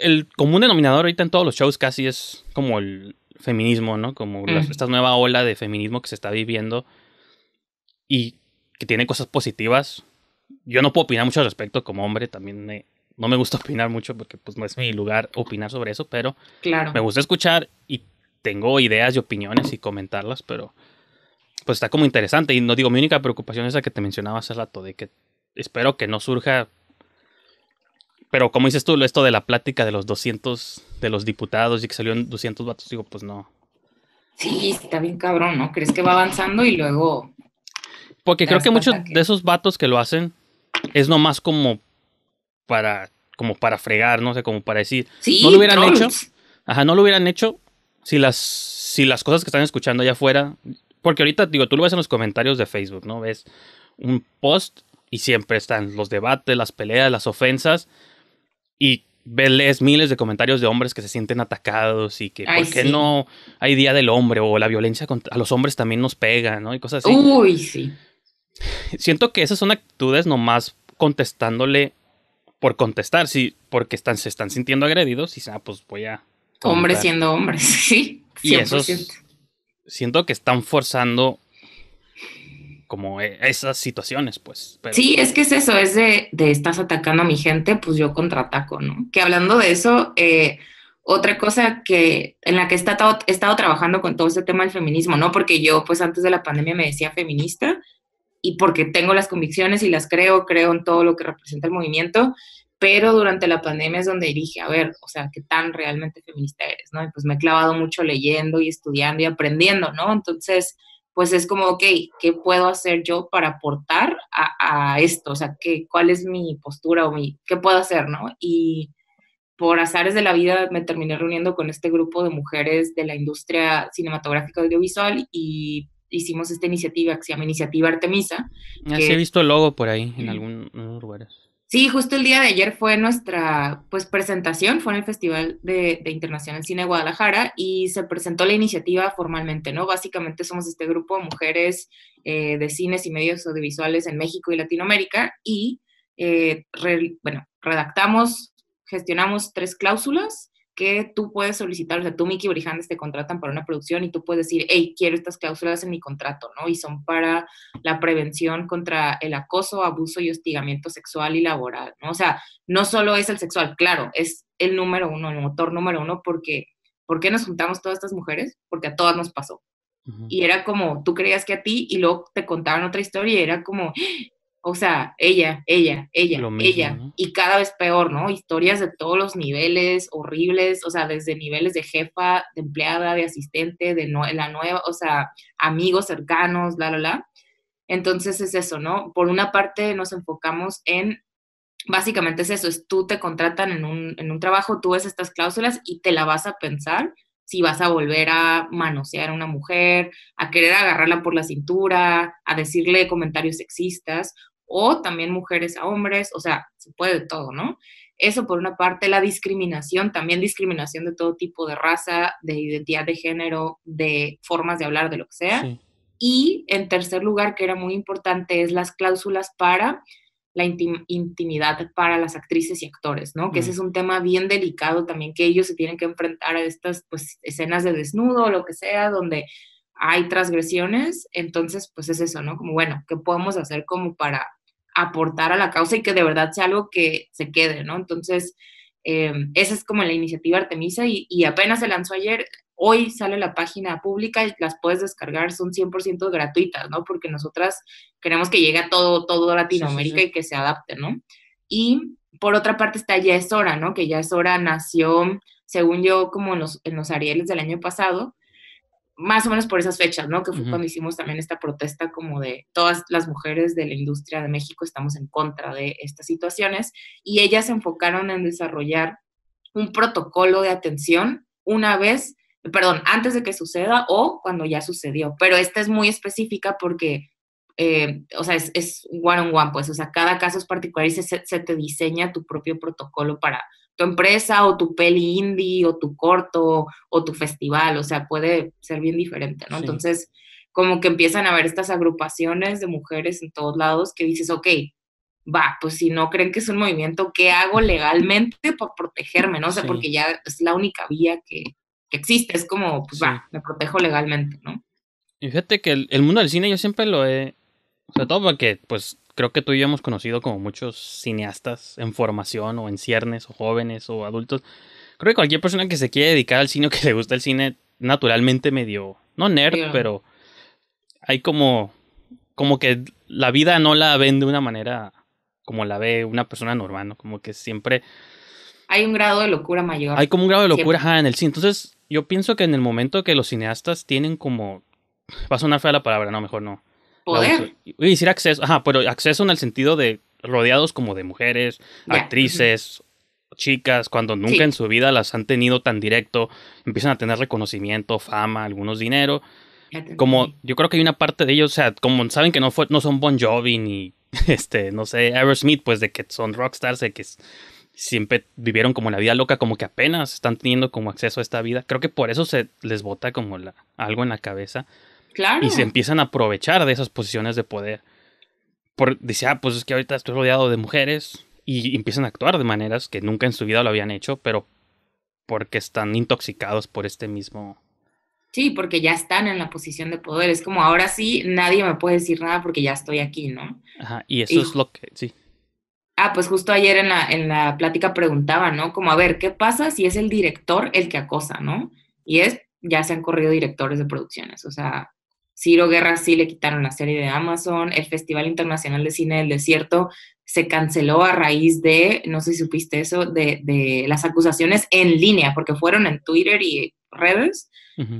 El, común denominador ahorita en todos los shows casi es como el feminismo, ¿no? Como mm. esta nueva ola de feminismo que se está viviendo y que tiene cosas positivas yo no puedo opinar mucho al respecto como hombre, también no me gusta opinar mucho porque pues no es mi lugar opinar sobre eso, pero claro. me gusta escuchar y tengo ideas y opiniones y comentarlas, pero pues está como interesante. Y no digo, mi única preocupación es la que te mencionabas hace rato, de que espero que no surja. Pero como dices tú, esto de la plática de los 200, de los diputados y que salieron 200 vatos, digo, pues no. Sí, está bien cabrón, ¿no? ¿Crees que va avanzando y luego... Porque creo que muchos de esos vatos que lo hacen es nomás como para, como para fregar, no sé, como para decir. no lo hubieran hecho. Ajá, no lo hubieran hecho si las, si las cosas que están escuchando allá afuera. Porque ahorita, digo, tú lo ves en los comentarios de Facebook, ¿no? Ves un post y siempre están los debates, las peleas, las ofensas. Y ves miles de comentarios de hombres que se sienten atacados y que por qué no hay día del hombre o la violencia contra a los hombres también nos pega, ¿no? Y cosas así. Uy, sí. Siento que esas son actitudes nomás contestándole por contestar, sí, porque están, se están sintiendo agredidos y sea ah, pues voy a. Hombres siendo hombres, sí. siento que están forzando como e, esas situaciones, pues. Sí, es que es eso, es de, estás atacando a mi gente, pues yo contraataco, ¿no? Que hablando de eso, eh, otra cosa que en la que he estado, trabajando con todo ese tema del feminismo, ¿no? Porque yo, pues antes de la pandemia me decía feminista, y porque tengo las convicciones y las creo, creo en todo lo que representa el movimiento, pero durante la pandemia es donde dije, a ver, o sea, qué tan realmente feminista eres, ¿no? Y pues me he clavado mucho leyendo y estudiando y aprendiendo, ¿no? Entonces, pues es como, ok, ¿qué puedo hacer yo para aportar a, esto? O sea, ¿qué, ¿cuál es mi postura o mi, qué puedo hacer, ¿no? Y por azares de la vida me terminé reuniendo con este grupo de mujeres de la industria cinematográfica audiovisual y hicimos esta iniciativa que se llama Iniciativa Artemisa. Ya ah, que... ha visto el logo por ahí en, algún, lugar. Sí, justo el día de ayer fue nuestra pues, presentación, fue en el Festival de, de Internacional Cine de Guadalajara y se presentó la iniciativa formalmente, ¿no? Básicamente somos este grupo de mujeres eh, de cines y medios audiovisuales en México y Latinoamérica y, eh, bueno, redactamos, gestionamos tres cláusulas que tú puedes solicitar, o sea, tú, Miki Brijandes, te contratan para una producción y tú puedes decir, hey, quiero estas cláusulas en mi contrato, ¿no? Y son para la prevención contra el acoso, abuso y hostigamiento sexual y laboral, ¿no? O sea, no solo es el sexual, claro, es el número uno, el motor número uno, porque ¿por qué nos juntamos todas estas mujeres? Porque a todas nos pasó. Y era como, tú creías que a ti y luego te contaban otra historia y era como, o sea, ella, ella, ella, ella. Y cada vez peor, ¿no? Historias de todos los niveles, horribles, o sea, desde niveles de jefa, de empleada, de asistente, de la nueva, o sea, amigos cercanos, bla, bla, bla. Entonces es eso, ¿no? Por una parte nos enfocamos en, básicamente es eso, es tú te contratan en un, en un trabajo, tú ves estas cláusulas y te la vas a pensar si vas a volver a manosear a una mujer, a querer agarrarla por la cintura, a decirle comentarios sexistas, o también mujeres a hombres, o sea, se puede todo, ¿no? Eso por una parte, la discriminación, también discriminación de todo tipo de raza, de identidad de género, de formas de hablar, de lo que sea. Y en tercer lugar, que era muy importante, es las cláusulas para la intimidad para las actrices y actores, ¿no? Que ese mm. es un tema bien delicado también, que ellos se tienen que enfrentar a estas pues, escenas de desnudo o lo que sea, donde hay transgresiones, entonces pues es eso, ¿no? Como bueno, ¿qué podemos hacer como para aportar a la causa y que de verdad sea algo que se quede, ¿no? Entonces, eh, esa es como la iniciativa Artemisa y, apenas se lanzó ayer, hoy sale la página pública y las puedes descargar, son 100% gratuitas, ¿no? Porque nosotras queremos que llegue a todo, todo Latinoamérica y que se adapte, ¿no? Y por otra parte está Ya es hora, ¿no? Que Ya es hora nació, según yo, como los, en los Arieles del año pasado, más o menos por esas fechas, ¿no? Que fue cuando hicimos también esta protesta como de todas las mujeres de la industria de México estamos en contra de estas situaciones y ellas se enfocaron en desarrollar un protocolo de atención una vez, perdón, antes de que suceda o cuando ya sucedió. Pero esta es muy específica porque, eh, o sea, es, one on one, pues, o sea, cada caso es particular y se te diseña tu propio protocolo para tu empresa o tu peli indie o tu corto o tu festival, o sea, puede ser bien diferente, ¿no? Entonces, como que empiezan a haber estas agrupaciones de mujeres en todos lados que dices, ok, va, pues si no creen que es un movimiento, ¿qué hago legalmente para protegerme? No o sé, sea, porque ya es la única vía que, existe, es como, pues va, me protejo legalmente, ¿no? Y fíjate que el, el, mundo del cine yo siempre lo he, sobre todo porque pues creo que tú y yo hemos conocido como muchos cineastas en formación o en ciernes o jóvenes o adultos. Creo que cualquier persona que se quiere dedicar al cine o que le gusta el cine, naturalmente medio, no nerd, pero hay como, como que la vida no la ven de una manera como la ve una persona normal, ¿no? Como que siempre... Hay un grado de locura mayor. Hay como un grado de locura ajá, en el cine. Entonces, yo pienso que en el momento que los cineastas tienen como... Va a sonar fea la palabra, no, mejor no poder. Y decir acceso, ajá, pero acceso en el sentido de rodeados como de mujeres, actrices, chicas, cuando nunca en su vida las han tenido tan directo, empiezan a tener reconocimiento, fama, algunos dinero. Como yo creo que hay una parte de ellos, o sea, como saben que no, fue, no son Bon Jovi ni, este, no sé, Smith pues de que son rockstars, de que siempre vivieron como la vida loca, como que apenas están teniendo como acceso a esta vida. Creo que por eso se les bota como algo en la cabeza. Claro. Y se empiezan a aprovechar de esas posiciones de poder. Por, dice, ah, pues es que ahorita estoy rodeado de mujeres y empiezan a actuar de maneras que nunca en su vida lo habían hecho, pero porque están intoxicados por este mismo. Sí, porque ya están en la posición de poder. Es como ahora sí, nadie me puede decir nada porque ya estoy aquí, ¿no? Ajá, y eso es lo que, sí. Ah, pues justo ayer en la, en la plática preguntaba, ¿no? Como, a ver, ¿qué pasa si es el director el que acosa, ¿no? Y es, ya se han corrido directores de producciones, o sea, Ciro Guerra sí le quitaron la serie de Amazon, el Festival Internacional de Cine del Desierto se canceló a raíz de, no sé si supiste eso, de, de las acusaciones en línea, porque fueron en Twitter y redes,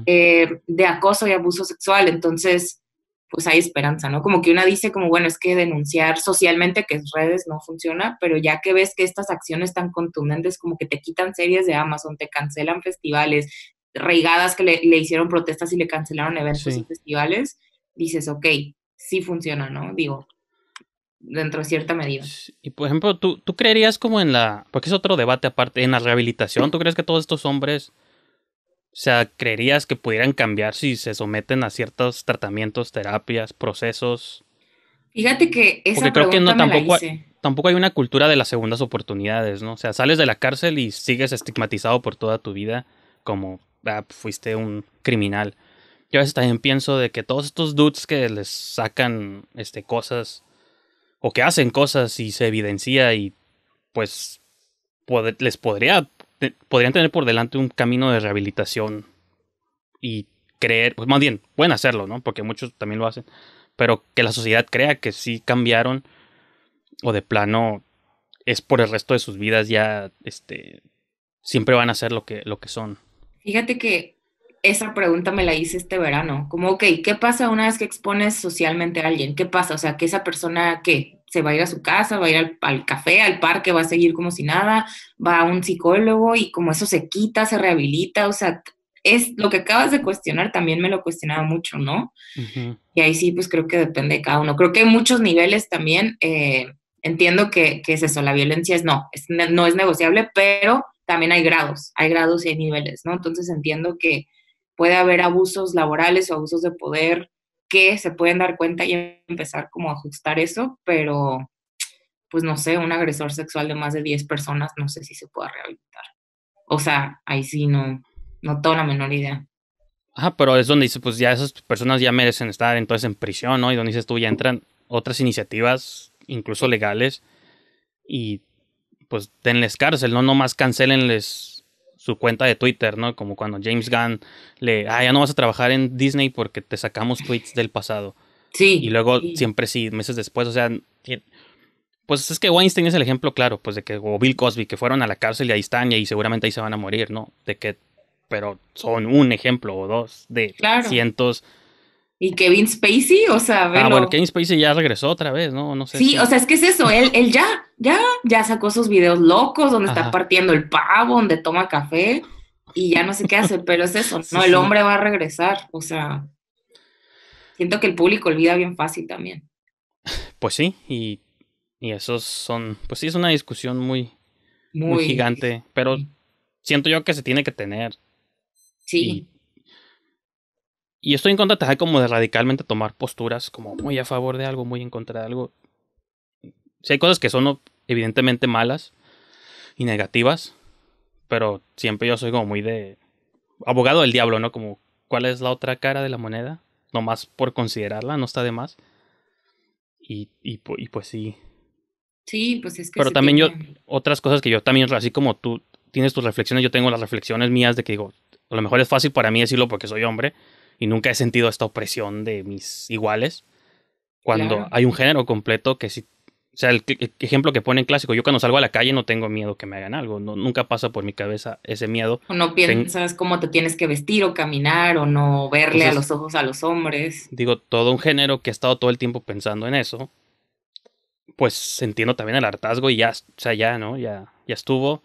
eh, de acoso y abuso sexual. Entonces, pues hay esperanza, ¿no? Como que una dice como, bueno, es que denunciar socialmente que redes no funciona, pero ya que ves que estas acciones tan contundentes como que te quitan series de Amazon, te cancelan festivales, reigadas que le, hicieron protestas y le cancelaron eventos y festivales, dices, ok, sí funciona, ¿no? Digo, dentro de cierta medida. Y por ejemplo, ¿tú, creerías como en la, porque es otro debate aparte, en la rehabilitación, ¿tú crees que todos estos hombres, o sea, creerías que pudieran cambiar si se someten a ciertos tratamientos, terapias, procesos? Fíjate que esa que tampoco, tampoco hay una cultura de las segundas oportunidades, ¿no? O sea, sales de la cárcel y sigues estigmatizado por toda tu vida como Ah, fuiste un criminal. Yo a veces también pienso de que todos estos dudes que les sacan este, cosas o que hacen cosas y se evidencia y pues les podría, podrían tener por delante un camino de rehabilitación y creer, pues más bien, pueden hacerlo, ¿no? Porque muchos también lo hacen, pero que la sociedad crea que sí cambiaron o de plano es por el resto de sus vidas ya, este, siempre van a ser lo que, lo que son. Fíjate que esa pregunta me la hice este verano, como, ok, ¿qué pasa una vez que expones socialmente a alguien? ¿Qué pasa? O sea, que esa persona, que ¿Se va a ir a su casa? ¿Va a ir al, café, al parque? ¿Va a seguir como si nada? ¿Va a un psicólogo y como eso se quita, se rehabilita? O sea, es lo que acabas de cuestionar, también me lo cuestionaba mucho, ¿no? Y ahí sí, pues creo que depende de cada uno. Creo que hay muchos niveles también. Eh, entiendo que, que, es eso, la violencia es no, no es negociable, pero también hay grados, hay grados y hay niveles, ¿no? Entonces entiendo que puede haber abusos laborales o abusos de poder que se pueden dar cuenta y empezar como a ajustar eso, pero pues no sé, un agresor sexual de más de 10 personas, no sé si se pueda rehabilitar. O sea, ahí sí no, no toda la menor idea. Ajá, pero es donde dice, pues ya esas personas ya merecen estar entonces en prisión, ¿no? Y donde dices tú, ya entran otras iniciativas, incluso legales, y pues denles cárcel, no nomás cancelenles su cuenta de Twitter, ¿no? Como cuando James Gunn le, ah, ya no vas a trabajar en Disney porque te sacamos tweets del pasado. Sí. Y luego siempre sí, meses después, o sea, pues es que Weinstein es el ejemplo claro, pues de que, o Bill Cosby, que fueron a la cárcel y ahí están y seguramente ahí se van a morir, ¿no? De que, pero son un ejemplo o dos de cientos ¿Y Kevin Spacey? O sea, velo. Ah, bueno, Kevin Spacey ya regresó otra vez, ¿no? Sí, o sea, es que es eso, él, él ya, ya, sacó esos videos locos donde está partiendo el pavo, donde toma café y ya no sé qué hace, pero es eso, ¿no? El hombre va a regresar, o sea, siento que el público olvida bien fácil también. Pues sí, y, esos son, pues sí, es una discusión muy, muy gigante, pero siento yo que se tiene que tener. Sí. Y estoy en contra de como de radicalmente tomar posturas como muy a favor de algo, muy en contra de algo. Si hay cosas que son evidentemente malas y negativas, pero siempre yo soy como muy de abogado del diablo, ¿no? Como cuál es la otra cara de la moneda, nomás por considerarla, no está de más. Y, y, y pues sí. Sí, pues es que... Pero también yo, otras cosas que yo también, así como tú tienes tus reflexiones, yo tengo las reflexiones mías de que digo, a lo mejor es fácil para mí decirlo porque soy hombre, y nunca he sentido esta opresión de mis iguales. Cuando hay un género completo que Si, o sea, el, ejemplo que pone en clásico, yo cuando salgo a la calle no tengo miedo que me hagan algo, no, nunca pasa por mi cabeza ese miedo. no piensas cómo te tienes que vestir o caminar o no verle a los ojos a los hombres. Digo, todo un género que ha estado todo el tiempo pensando en eso, pues entiendo también el hartazgo y ya, o sea, ya, ¿no? Ya, ya estuvo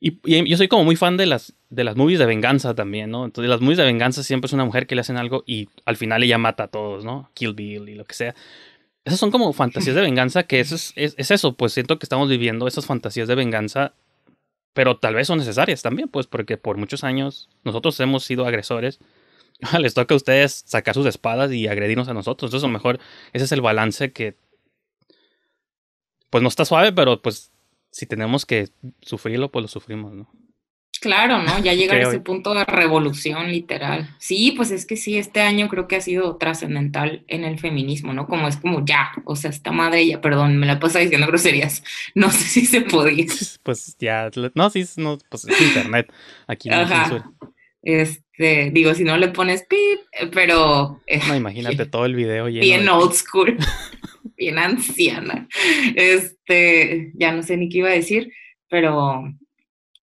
y, yo soy como muy fan de las, de las movies de venganza también, ¿no? Entonces, las movies de venganza siempre es una mujer que le hacen algo y al final ella mata a todos, ¿no? Kill Bill y lo que sea. Esas son como fantasías de venganza, que es, es, es eso, pues siento que estamos viviendo esas fantasías de venganza, pero tal vez son necesarias también, pues porque por muchos años nosotros hemos sido agresores. Les toca a ustedes sacar sus espadas y agredirnos a nosotros. Entonces, a lo mejor ese es el balance que pues no está suave, pero pues si tenemos que sufrirlo, pues lo sufrimos, ¿no? Claro, ¿no? Ya llega a ese punto de revolución literal. Sí, pues es que sí, este año creo que ha sido trascendental en el feminismo, ¿no? Como es como ya, o sea, esta madre ya, perdón, me la pasa diciendo groserías. No sé si se podía. Pues ya, no, sí, no, pues es internet. Aquí no Ajá. Este, digo, si no le pones pip, pero. es eh, no, imagínate todo el video lleno. Bien old school bien anciana. Este, ya no sé ni qué iba a decir, pero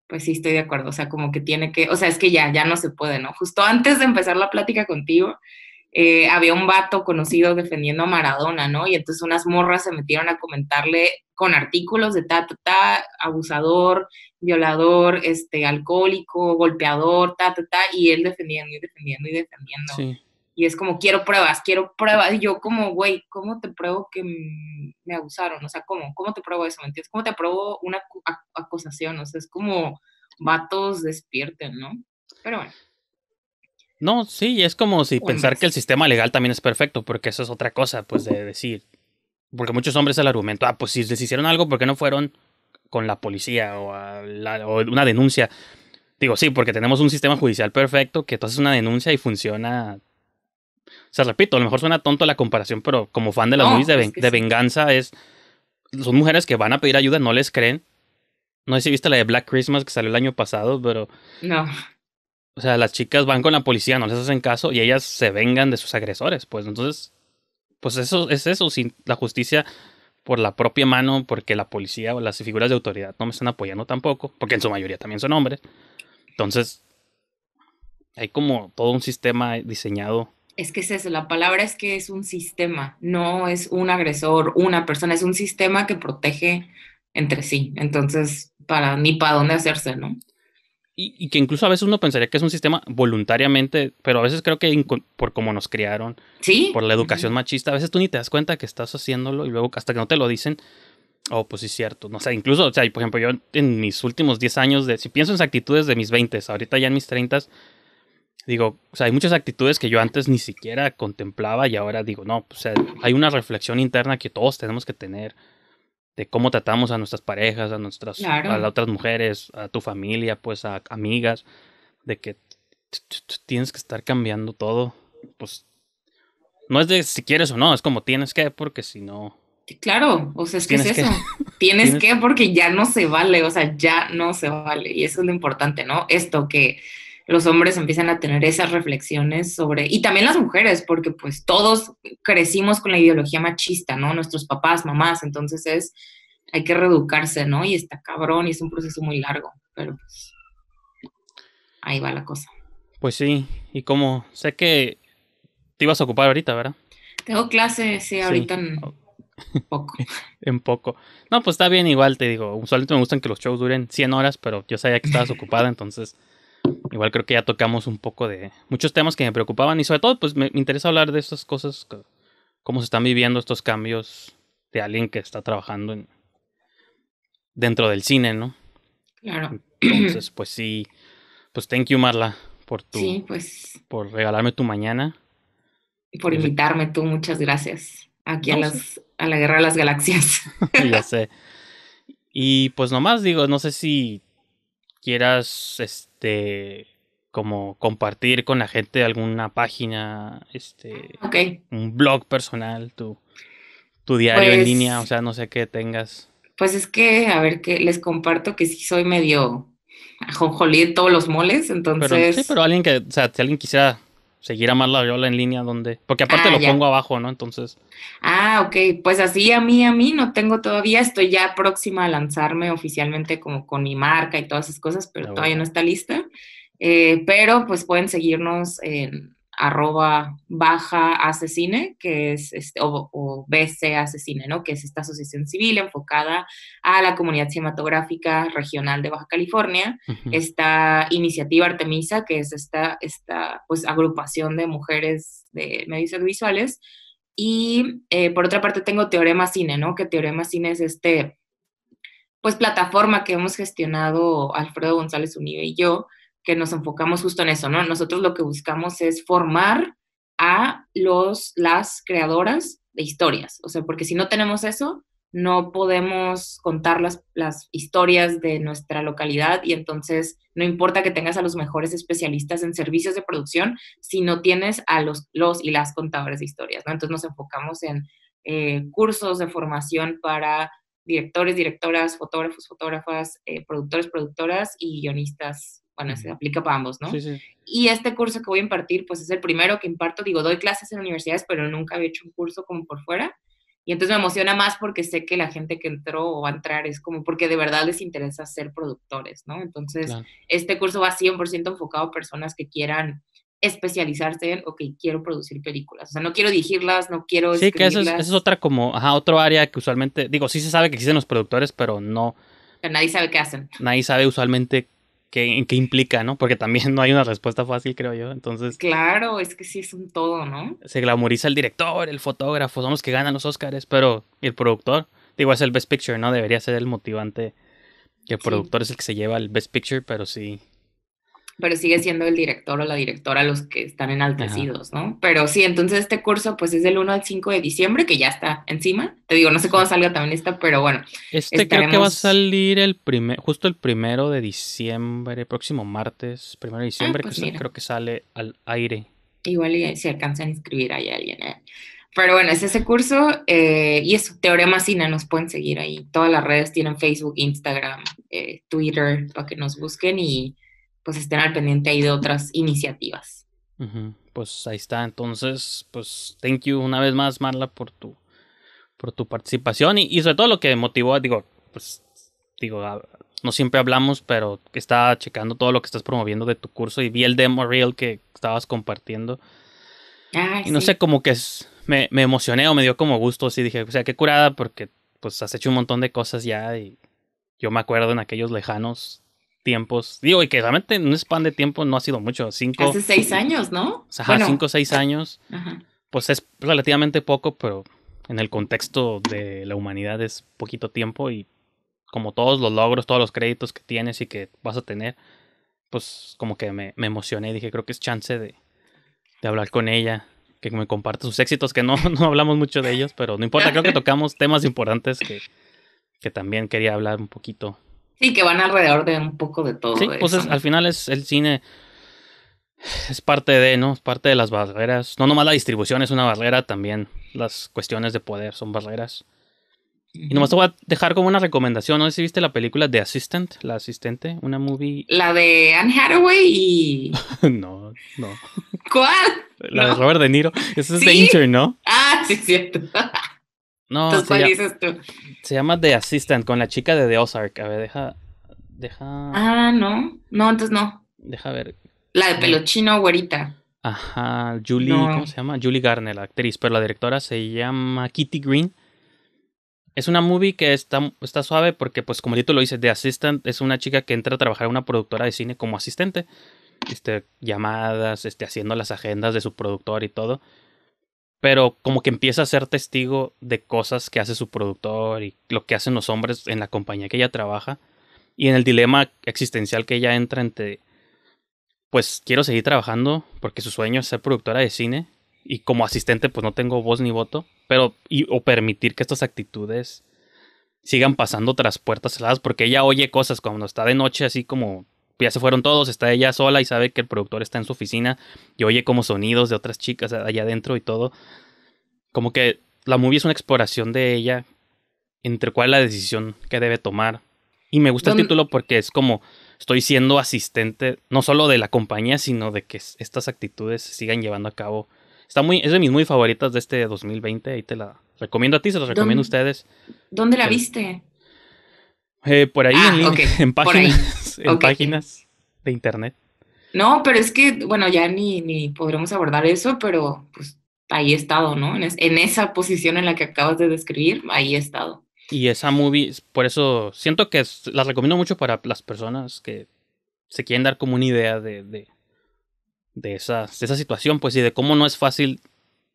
pues sí estoy de acuerdo, o sea, como que tiene que, o sea, es que ya, ya no se puede, ¿no? Justo antes de empezar la plática contigo, eh, había un vato conocido defendiendo a Maradona, ¿no? Y entonces unas morras se metieron a comentarle con artículos de ta, ta, ta, abusador, violador, este, alcohólico, golpeador, ta, ta, ta, y él defendiendo y defendiendo y defendiendo y es como, quiero pruebas, quiero pruebas. Y yo como, güey, ¿cómo te pruebo que me abusaron? O sea, ¿cómo? ¿Cómo te pruebo eso? ¿Me ¿Cómo te pruebo una acusación? O sea, es como, vatos despierten, ¿no? Pero bueno. No, sí, es como si pensar que el sistema legal también es perfecto, porque eso es otra cosa, pues de decir. Porque muchos hombres el argumento, ah, pues si les hicieron algo, ¿por qué no fueron con la policía o, una denuncia? Digo, sí, porque tenemos un sistema judicial perfecto que entonces haces una denuncia y funciona o sea, repito, a lo mejor suena tonto la comparación, pero como fan de las movies de, venganza es... Son mujeres que van a pedir ayuda, no les creen. No sé si viste la de Black Christmas que salió el año pasado, pero... No. O sea, las chicas van con la policía, no les hacen caso y ellas se vengan de sus agresores. Pues entonces, pues eso es eso, sin la justicia por la propia mano, porque la policía o las figuras de autoridad no me están apoyando tampoco, porque en su mayoría también son hombres. Entonces, hay como todo un sistema diseñado es que es eso, la palabra es que es un sistema, no es un agresor, una persona, es un sistema que protege entre sí. Entonces, para ni para dónde hacerse, ¿no? Y, que incluso a veces uno pensaría que es un sistema voluntariamente, pero a veces creo que por cómo nos criaron, ¿Sí? por la educación machista, a veces tú ni te das cuenta que estás haciéndolo y luego hasta que no te lo dicen, oh, pues sí es cierto. No sé, incluso, o sea, por ejemplo, yo en mis últimos 10 años, de, si pienso en actitudes de mis 20, ahorita ya en mis 30, digo, o sea, hay muchas actitudes que yo antes ni siquiera contemplaba y ahora digo, no, pues, o sea, hay una reflexión interna que todos tenemos que tener de cómo tratamos a nuestras parejas, a nuestras a las otras mujeres, a tu familia, pues a amigas, de que tienes que estar cambiando todo, pues no es de si quieres o no, es como tienes que porque si no Claro, o sea, es que es eso. ¿Tienes que porque ya no se vale, o sea, ya no se vale y eso es lo importante, ¿no? Esto que los hombres empiezan a tener esas reflexiones sobre, y también las mujeres, porque pues todos crecimos con la ideología machista, ¿no? Nuestros papás, mamás, entonces es, hay que reeducarse, ¿no? Y está cabrón y es un proceso muy largo, pero pues, ahí va la cosa. Pues sí, y como sé que te ibas a ocupar ahorita, ¿verdad? Tengo clase, sí, ahorita en oh. poco. en poco. No, pues está bien, igual te digo, usualmente me gustan que los shows duren 100 horas, pero yo sabía que estabas ocupada, entonces... Igual creo que ya tocamos un poco de muchos temas que me preocupaban y sobre todo pues me, interesa hablar de estas cosas, cómo se están viviendo estos cambios de alguien que está trabajando dentro del cine, ¿no? Claro. Entonces, pues sí, pues thank you Marla por tu sí, pues, por regalarme tu mañana y por pues invitarme tú, muchas gracias aquí las a la guerra de las galaxias. ya sé. Y pues nomás digo, no sé si quieras este como compartir con la gente alguna página, este ah, un blog personal, tu, tu diario en pues línea, o sea, no sé qué tengas. Pues es que, a ver, que les comparto que sí soy medio ajonjolí en todos los moles, entonces... Pero, sí, pero alguien que, o sea, si alguien quisiera seguir a más la viola en línea donde. Porque aparte ah, lo pongo abajo, ¿no? Entonces. Ah, ok. Pues así a mí, a mí no tengo todavía. Estoy ya próxima a lanzarme oficialmente como con mi marca y todas esas cosas, pero ah, todavía no está lista. Eh, pero pues pueden seguirnos en arroba baja asesine, que es, este, o, o, BC ¿no? Que es esta asociación civil enfocada a la comunidad cinematográfica regional de Baja California. Esta iniciativa Artemisa, que es esta, esta pues, agrupación de mujeres de medios audiovisuales. Y eh, por otra parte tengo Teorema Cine, ¿no? Que Teorema Cine es este, pues, plataforma que hemos gestionado Alfredo González Unido y yo, que nos enfocamos justo en eso, ¿no? Nosotros lo que buscamos es formar a los, las creadoras de historias, o sea, porque si no tenemos eso, no podemos contar las, historias de nuestra localidad y entonces no importa que tengas a los mejores especialistas en servicios de producción, si no tienes a los, los y las contadores de historias, ¿no? Entonces nos enfocamos en eh, cursos de formación para directores, directoras, fotógrafos, fotógrafas, eh, productores, productoras y guionistas bueno, se aplica para ambos, ¿no? Sí, sí. Y este curso que voy a impartir, pues es el primero que imparto, digo, doy clases en universidades, pero nunca había hecho un curso como por fuera. Y entonces me emociona más porque sé que la gente que entró o va a entrar es como porque de verdad les interesa ser productores, ¿no? Entonces, este curso va 100% enfocado a personas que quieran especializarse en, que quiero producir películas. O sea, no quiero dirigirlas, no quiero... Sí, que eso es, otra como, ajá, otro área que usualmente, digo, sí se sabe que existen los productores, pero no... Pero nadie sabe qué hacen. Nadie sabe usualmente ¿En qué implica, ¿no? Porque también no hay una respuesta fácil, creo yo. Entonces. Claro, es que sí es un todo, ¿no? Se glamoriza el director, el fotógrafo, son los que ganan los Oscars, pero el productor, digo, es el Best Picture, ¿no? Debería ser el motivante. Que el productor es el que se lleva el Best Picture, pero sí, pero sigue siendo el director o la directora los que están enaltecidos, ¿no? Pero sí, entonces este curso pues es del 1 al 5 de diciembre, que ya está encima. Te digo, no sé cuándo salga también esta, pero bueno. Este creo que va a salir el primer, justo el primero de diciembre, próximo martes, primero de ah, diciembre, pues creo que sale al aire. Igual y si alcanzan a inscribir ahí alguien, ¿eh? Pero bueno, es ese curso eh, y es Teorema Cine, nos pueden seguir ahí. Todas las redes tienen Facebook, Instagram, eh, Twitter, para que nos busquen y pues estén al pendiente ahí de otras iniciativas. Pues ahí está, entonces, pues thank you una vez más Marla por tu, por tu participación y, sobre todo lo que motivó, digo, pues digo, ah, no siempre hablamos, pero estaba checando todo lo que estás promoviendo de tu curso y vi el demo real que estabas compartiendo. y no sé, cómo que me, me, emocioné o me dio como gusto, así dije, o sea, qué curada, porque pues has hecho un montón de cosas ya y yo me acuerdo en aquellos lejanos tiempos. Digo, y que realmente en un span de tiempo no ha sido mucho. Cinco, Hace seis años, ¿no? cinco o seis años. Pues es relativamente poco, pero en el contexto de la humanidad es poquito tiempo y como todos los logros, todos los créditos que tienes y que vas a tener, pues como que me, me emocioné. Dije, creo que es chance de, hablar con ella, que me comparte sus éxitos, que no, no hablamos mucho de ellos, pero no importa, creo que tocamos temas importantes que también quería hablar un poquito Sí, que van alrededor de un poco de todo. Sí, pues al final es el cine. Es parte de, ¿no? Es parte de las barreras. No nomás la distribución es una barrera, también las cuestiones de poder son barreras. Y nomás te voy a dejar como una recomendación. No sé si viste la película The Assistant, La Asistente, una movie. La de Anne Hathaway y. no, no. ¿Cuál? La de Robert De Niro. Esa es The Intern, ¿no? Ah, sí, cierto. No, Se llama The Assistant con la chica de The Ozark. A ver, deja. Deja. Ah, no. No, entonces no. Deja ver. La de pelochino güerita. Ajá, Julie, ¿cómo se llama? Julie Garner, la actriz, pero la directora se llama Kitty Green. Es una movie que está, está suave porque, pues, como el título lo dice, The Assistant es una chica que entra a trabajar en una productora de cine como asistente. Este, llamadas, este, haciendo las agendas de su productor y todo pero como que empieza a ser testigo de cosas que hace su productor y lo que hacen los hombres en la compañía que ella trabaja y en el dilema existencial que ella entra entre pues quiero seguir trabajando porque su sueño es ser productora de cine y como asistente pues no tengo voz ni voto, pero o permitir que estas actitudes sigan pasando tras puertas cerradas porque ella oye cosas cuando está de noche así como ya se fueron todos, está ella sola y sabe que el productor está en su oficina y oye como sonidos de otras chicas allá adentro y todo. Como que la movie es una exploración de ella entre cuál es la decisión que debe tomar. Y me gusta el título porque es como estoy siendo asistente no solo de la compañía, sino de que estas actitudes se sigan llevando a cabo. Está muy, es de mis muy favoritas de este 2020, ahí te la recomiendo a ti, se los recomiendo a ustedes. ¿Dónde la viste? Eh, por ahí, ah, en, en página. en páginas de internet. No, pero es que, bueno, ya ni, ni podremos abordar eso, pero pues ahí he estado, ¿no? En, en esa posición en la que acabas de describir, ahí he estado. Y esa movie, por eso siento que las recomiendo mucho para las personas que se quieren dar como una idea de, de, de, esa, de esa situación, pues, y de cómo no es fácil.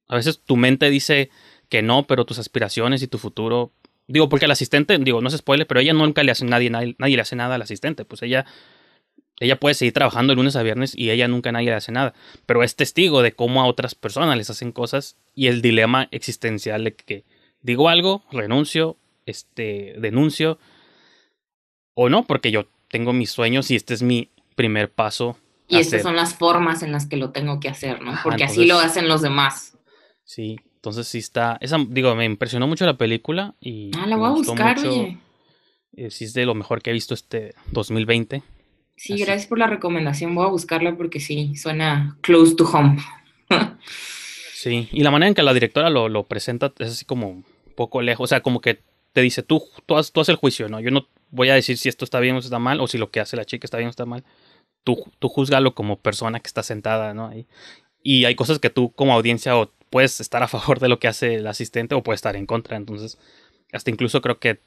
A veces tu mente dice que no, pero tus aspiraciones y tu futuro Digo, porque el asistente, digo, no se spoile, pero ella nunca le hace, nadie, nadie, le hace nada al asistente. Pues ella ella puede seguir trabajando de lunes a viernes y ella nunca nadie le hace nada. Pero es testigo de cómo a otras personas les hacen cosas y el dilema existencial de que digo algo, renuncio, este, denuncio o no, porque yo tengo mis sueños y este es mi primer paso. Y estas son las formas en las que lo tengo que hacer, ¿no? Porque así lo hacen los demás. Sí, entonces sí está, esa, digo, me impresionó mucho la película y... Ah, la voy a buscar, mucho, oye. Eh, sí es de lo mejor que he visto este 2020. Sí, gracias por la recomendación, voy a buscarla porque sí, suena close to home. sí, y la manera en que la directora lo, presenta es así como un poco lejos, o sea, como que te dice, tú, tú, haces el juicio, ¿no? Yo no voy a decir si esto está bien o está mal, o si lo que hace la chica está bien o está mal. Tú, tú juzgalo como persona que está sentada, ¿no? Ahí. Y hay cosas que tú como audiencia o puedes estar a favor de lo que hace el asistente o puedes estar en contra. Entonces, hasta incluso creo que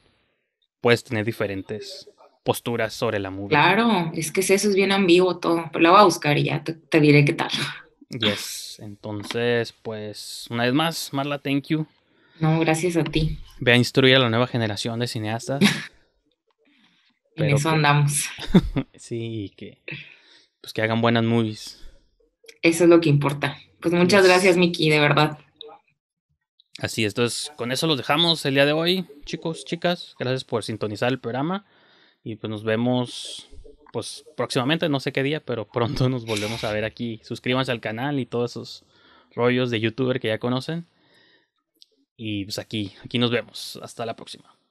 puedes tener diferentes posturas sobre la movie. Claro, es que eso es bien ambiguo todo, pero la voy a buscar y ya te, diré qué tal. Yes, entonces, pues, una vez más, Marla, thank you. No, gracias a ti. Ve a instruir a la nueva generación de cineastas. en eso andamos. sí, que pues que hagan buenas movies. Eso es lo que importa. Pues muchas gracias, Miki, de verdad. Así es, entonces con eso los dejamos el día de hoy, chicos, chicas. Gracias por sintonizar el programa y pues nos vemos pues próximamente, no sé qué día, pero pronto nos volvemos a ver aquí. Suscríbanse al canal y todos esos rollos de youtuber que ya conocen. Y pues aquí, aquí nos vemos. Hasta la próxima.